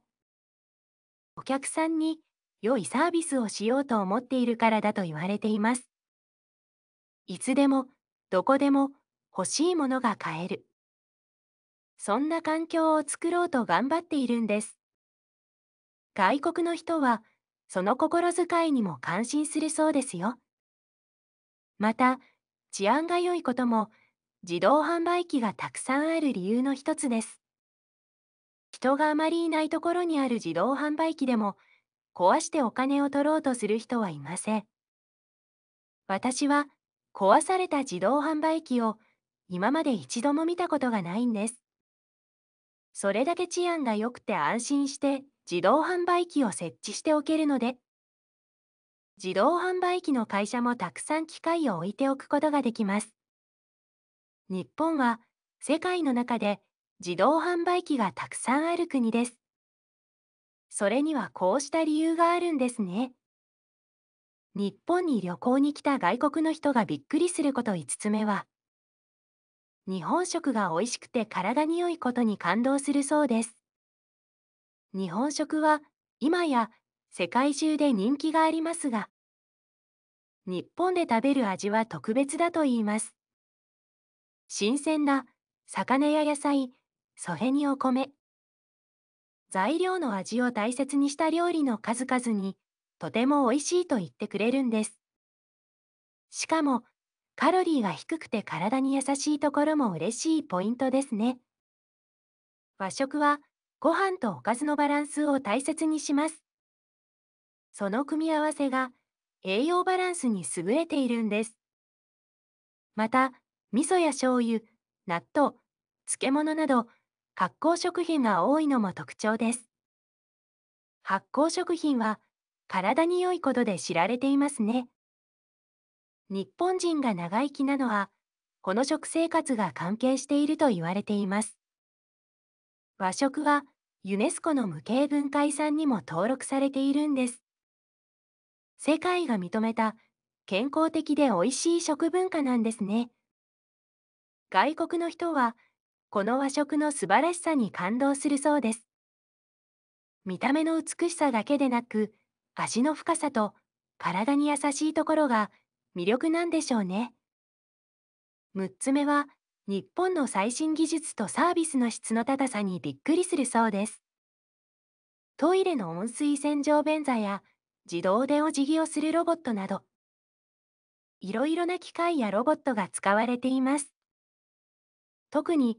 お客さんに良いサービスをしようと思っているからだと言われています。いつでも、どこでも欲しいものが買える。そんな環境を作ろうと頑張っているんです。外国の人は、その心遣いにも感心するそうですよ。また、治安が良いことも、自動販売機がたくさんある理由の一つです。人があまりいないところにある自動販売機でも、壊してお金を取ろうとする人はいません。私は、壊された自動販売機を、今まで一度も見たことがないんです。それだけ治安が良くて安心して自動販売機を設置しておけるので自動販売機の会社もたくさん機械を置いておくことができます日本は世界の中で自動販売機がたくさんある国ですそれにはこうした理由があるんですね日本に旅行に来た外国の人がびっくりすること5つ目は日本食が美味しくて体に良いことに感動するそうです。日本食は今や世界中で人気がありますが、日本で食べる味は特別だと言います。新鮮な魚や野菜、それにお米。材料の味を大切にした料理の数々に、とても美味しいと言ってくれるんです。しかも、カロリーが低くて体に優しいところも嬉しいポイントですね。和食はご飯とおかずのバランスを大切にします。その組み合わせが栄養バランスに優れているんです。また、味噌や醤油、納豆、漬物など発酵食品が多いのも特徴です。発酵食品は体に良いことで知られていますね。日本人が長生きなのは、この食生活が関係していると言われています。和食は、ユネスコの無形文化遺産にも登録されているんです。世界が認めた健康的で美味しい食文化なんですね。外国の人は、この和食の素晴らしさに感動するそうです。見た目の美しさだけでなく、味の深さと体に優しいところが魅力なんでしょうね。6つ目は、日本の最新技術とサービスの質の高さにびっくりするそうです。トイレの温水洗浄便座や自動でお辞儀をするロボットなど、いろいろな機械やロボットが使われています。特に、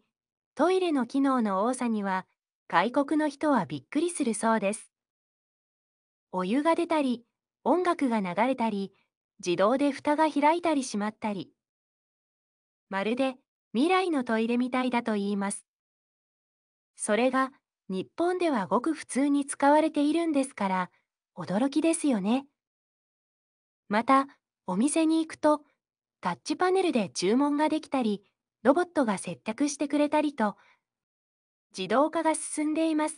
トイレの機能の多さには、外国の人はびっくりするそうです。お湯が出たり、音楽が流れたり、自動で蓋が開いたり閉まったり。まるで未来のトイレみたいだと言います。それが日本ではごく普通に使われているんですから驚きですよね。またお店に行くとタッチパネルで注文ができたりロボットが接客してくれたりと自動化が進んでいます。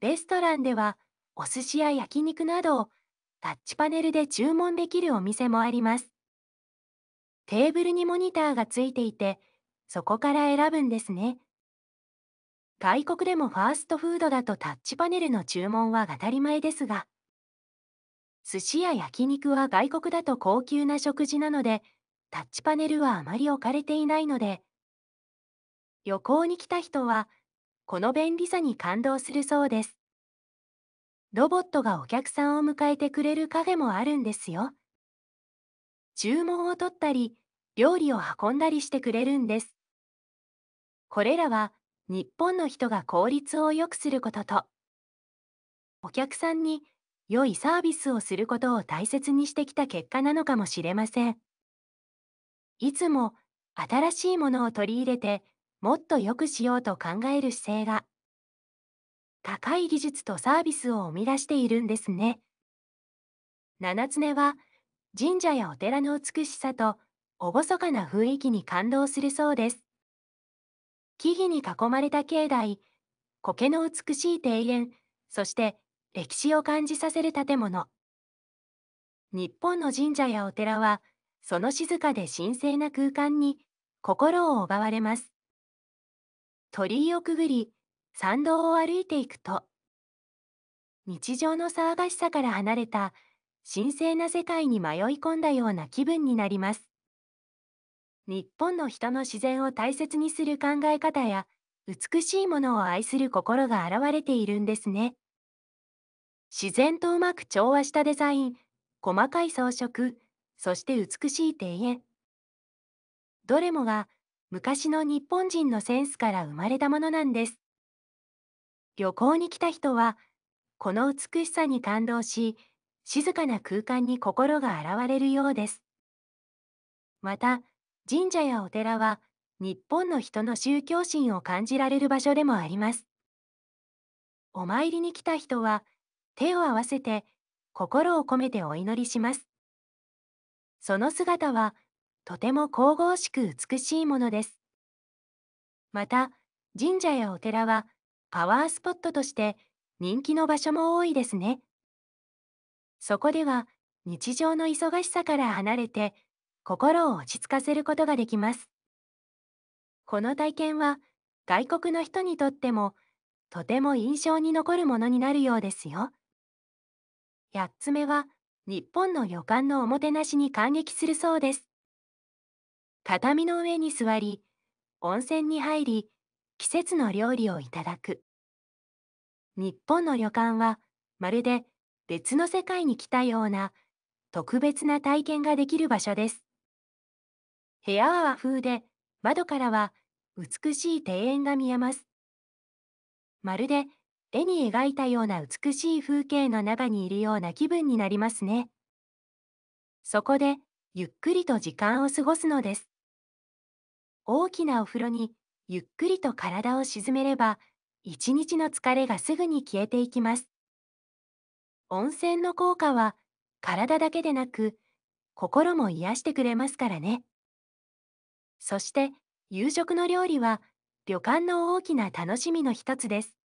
レストランではお寿司や焼肉などをタッチパネルで注文できるお店もあります。テーブルにモニターがついていて、そこから選ぶんですね。外国でもファーストフードだとタッチパネルの注文は当たり前ですが、寿司や焼肉は外国だと高級な食事なので、タッチパネルはあまり置かれていないので、旅行に来た人は、この便利さに感動するそうです。ロボットがお客さんを迎えてくれるカフェもあるんですよ。注文を取ったり、料理を運んだりしてくれるんです。これらは、日本の人が効率を良くすることと、お客さんに良いサービスをすることを大切にしてきた結果なのかもしれません。いつも新しいものを取り入れて、もっと良くしようと考える姿勢が高い技術とサービスを生み出しているんですね。七つ根は神社やお寺の美しさと厳かな雰囲気に感動するそうです。木々に囲まれた境内、苔の美しい庭園、そして歴史を感じさせる建物。日本の神社やお寺は、その静かで神聖な空間に心を奪われます。鳥居をくぐり、参道を歩いていくと、日常の騒がしさから離れた神聖な世界に迷い込んだような気分になります。日本の人の自然を大切にする考え方や、美しいものを愛する心が現れているんですね。自然とうまく調和したデザイン、細かい装飾、そして美しい庭園。どれもが昔の日本人のセンスから生まれたものなんです。旅行に来た人は、この美しさに感動し、静かな空間に心が洗れるようです。また、神社やお寺は、日本の人の宗教心を感じられる場所でもあります。お参りに来た人は、手を合わせて、心を込めてお祈りします。その姿は、とても神々しく美しいものです。また、神社やお寺は、パワースポットとして人気の場所も多いですね。そこでは日常の忙しさから離れて心を落ち着かせることができます。この体験は外国の人にとってもとても印象に残るものになるようですよ。8つ目は日本の旅館のおもてなしに感激するそうです。畳の上に座り、温泉に入り、季節の料理をいただく。日本の旅館は、まるで別の世界に来たような特別な体験ができる場所です。部屋は和風で、窓からは美しい庭園が見えます。まるで絵に描いたような美しい風景の中にいるような気分になりますね。そこでゆっくりと時間を過ごすのです。大きなお風呂にゆっくりと体を沈めれば、一日の疲れがすぐに消えていきます。温泉の効果は、体だけでなく、心も癒してくれますからね。そして、夕食の料理は、旅館の大きな楽しみの一つです。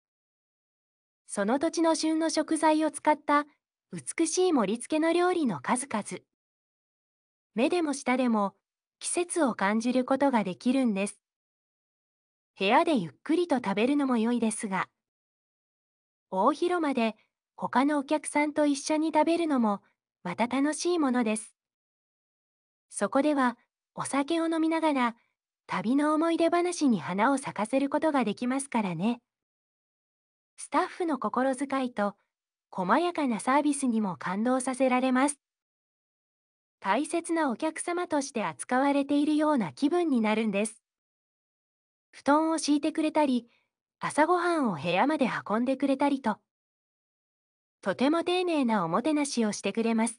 その土地の旬の食材を使った美しい盛り付けの料理の数々。目でも舌でも季節を感じることができるんです。部屋でゆっくりと食べるのも良いですが、大広間で他のお客さんと一緒に食べるのもまた楽しいものです。そこではお酒を飲みながら旅の思い出話に花を咲かせることができますからね。スタッフの心遣いと細やかなサービスにも感動させられます。大切なお客様として扱われているような気分になるんです。布団を敷いてくれたり、朝ごはんを部屋まで運んでくれたりと、とても丁寧なおもてなしをしてくれます。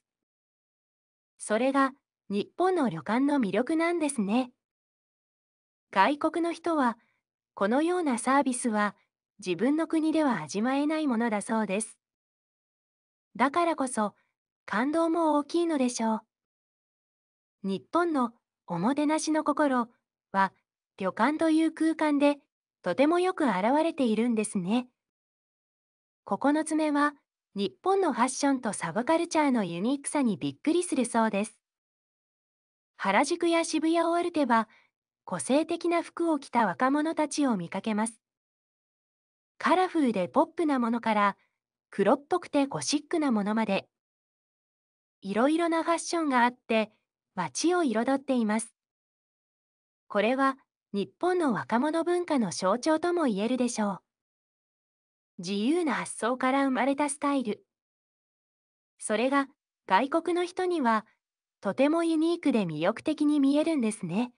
それが日本の旅館の魅力なんですね。外国の人は、このようなサービスは自分の国では味わえないものだそうです。だからこそ、感動も大きいのでしょう。日本のおもてなしの心は旅館という空間で、とてもよく現れているんですね。9つ目は、日本のファッションとサブカルチャーのユニークさにびっくりするそうです。原宿や渋谷を歩けば、個性的な服を着た若者たちを見かけます。カラフルでポップなものから、黒っぽくてゴシックなものまで、いろいろなファッションがあって、街を彩っています。これは、日本の若者文化の象徴とも言えるでしょう。自由な発想から生まれたスタイル。それが外国の人にはとてもユニークで魅力的に見えるんですね。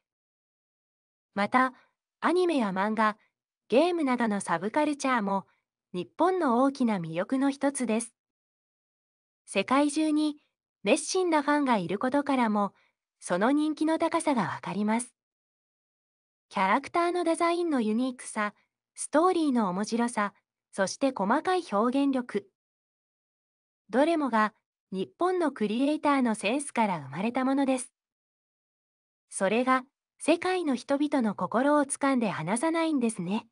また、アニメや漫画、ゲームなどのサブカルチャーも日本の大きな魅力の一つです。世界中に熱心なファンがいることからも、その人気の高さがわかります。キャラクターのデザインのユニークさ、ストーリーの面白さ、そして細かい表現力。どれもが日本のクリエイターのセンスから生まれたものです。それが世界の人々の心をつかんで離さないんですね。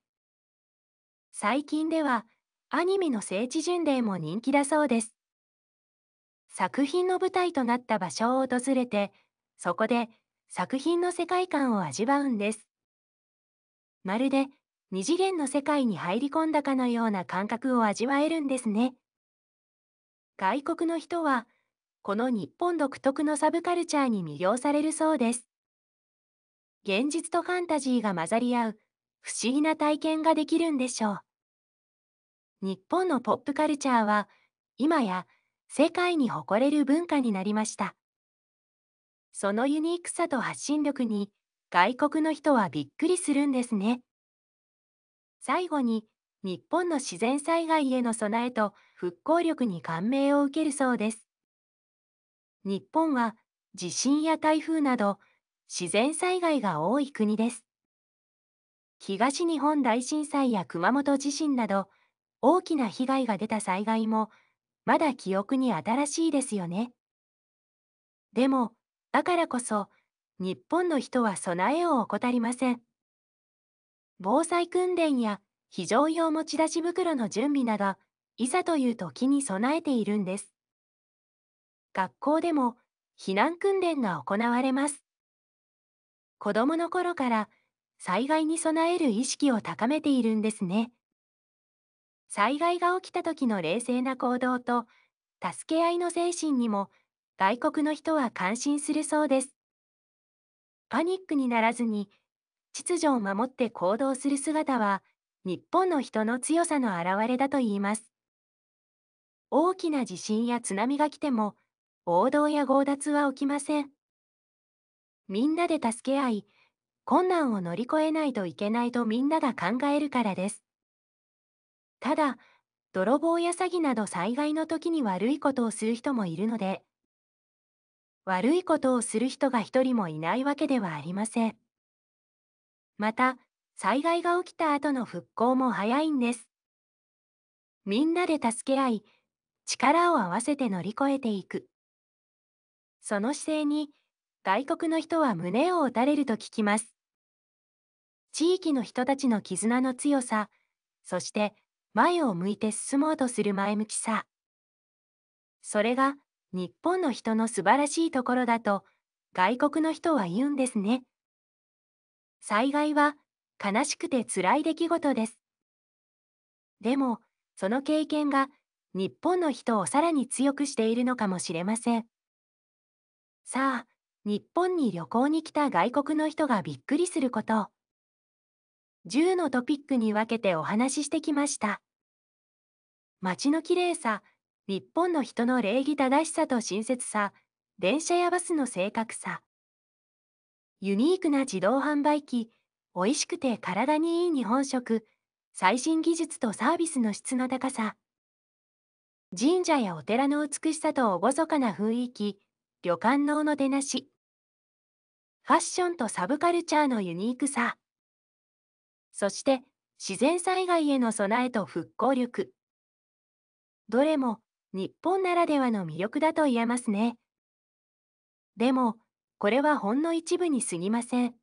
最近ではアニメの聖地巡礼も人気だそうです。作品の舞台となった場所を訪れて、そこで作品の世界観を味わうんです。まるで二次元の世界に入り込んだかのような感覚を味わえるんですね。外国の人は、この日本独特のサブカルチャーに魅了されるそうです。現実とファンタジーが混ざり合う、不思議な体験ができるんでしょう。日本のポップカルチャーは、今や世界に誇れる文化になりました。そのユニークさと発信力に、外国の人はびっくりするんですね。最後に、日本の自然災害への備えと復興力に感銘を受けるそうです。日本は地震や台風など自然災害が多い国です。東日本大震災や熊本地震など大きな被害が出た災害もまだ記憶に新しいですよね。でも、だからこそ日本の人は備えを怠りません。防災訓練や非常用持ち出し袋の準備など、いざという時に備えているんです。学校でも避難訓練が行われます。子供の頃から災害に備える意識を高めているんですね。災害が起きた時の冷静な行動と助け合いの精神にも外国の人は感心するそうです。パニックにならずに、秩序を守って行動する姿は、日本の人の強さの表れだといいます。大きな地震や津波が来ても、暴動や強奪は起きません。みんなで助け合い、困難を乗り越えないといけないとみんなが考えるからです。ただ、泥棒や詐欺など災害の時に悪いことをする人もいるので、悪いことをする人が一人もいないわけではありません。また、災害が起きた後の復興も早いんです。みんなで助け合い、力を合わせて乗り越えていく。その姿勢に、外国の人は胸を打たれると聞きます。地域の人たちの絆の強さ、そして前を向いて進もうとする前向きさ。それが日本の人の素晴らしいところだと外国の人は言うんですね。災害は悲しくて辛い出来事です。でも、その経験が日本の人をさらに強くしているのかもしれません。さあ、日本に旅行に来た外国の人がびっくりすること。10のトピックに分けてお話ししてきました。街の綺麗さ、日本の人の礼儀正しさと親切さ、電車やバスの正確さ。ユニークな自動販売機、美味しくて体にいい日本食、最新技術とサービスの質の高さ。神社やお寺の美しさと厳かな雰囲気、旅館のおもてなし。ファッションとサブカルチャーのユニークさ。そして、自然災害への備えと復興力。どれも日本ならではの魅力だと言えますね。でも、これはほんの一部に過ぎません。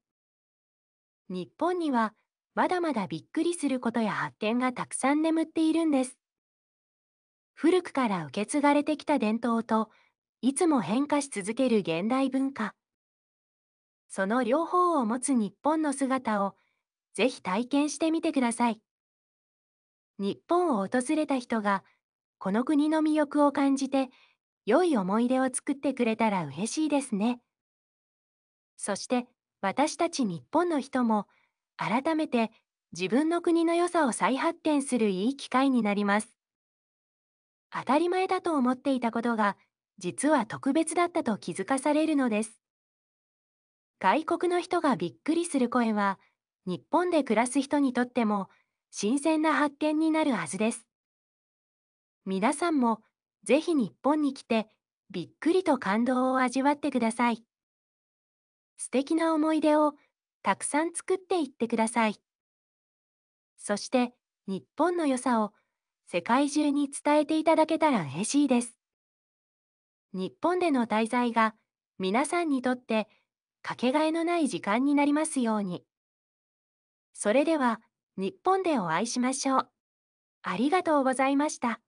日本には、まだまだびっくりすることや発見がたくさん眠っているんです。古くから受け継がれてきた伝統と、いつも変化し続ける現代文化。その両方を持つ日本の姿を、ぜひ体験してみてください。日本を訪れた人が、この国の魅力を感じて、良い思い出を作ってくれたら嬉しいですね。そして、私たち日本の人も、改めて自分の国の良さを再発展するいい機会になります。当たり前だと思っていたことが、実は特別だったと気づかされるのです。外国の人がびっくりする声は、日本で暮らす人にとっても、新鮮な発見になるはずです。皆さんもぜひ日本に来てびっくりと感動を味わってください。素敵な思い出をたくさん作っていってください。そして日本の良さを世界中に伝えていただけたら嬉しいです。日本での滞在が皆さんにとってかけがえのない時間になりますように。それでは日本でお会いしましょう。ありがとうございました。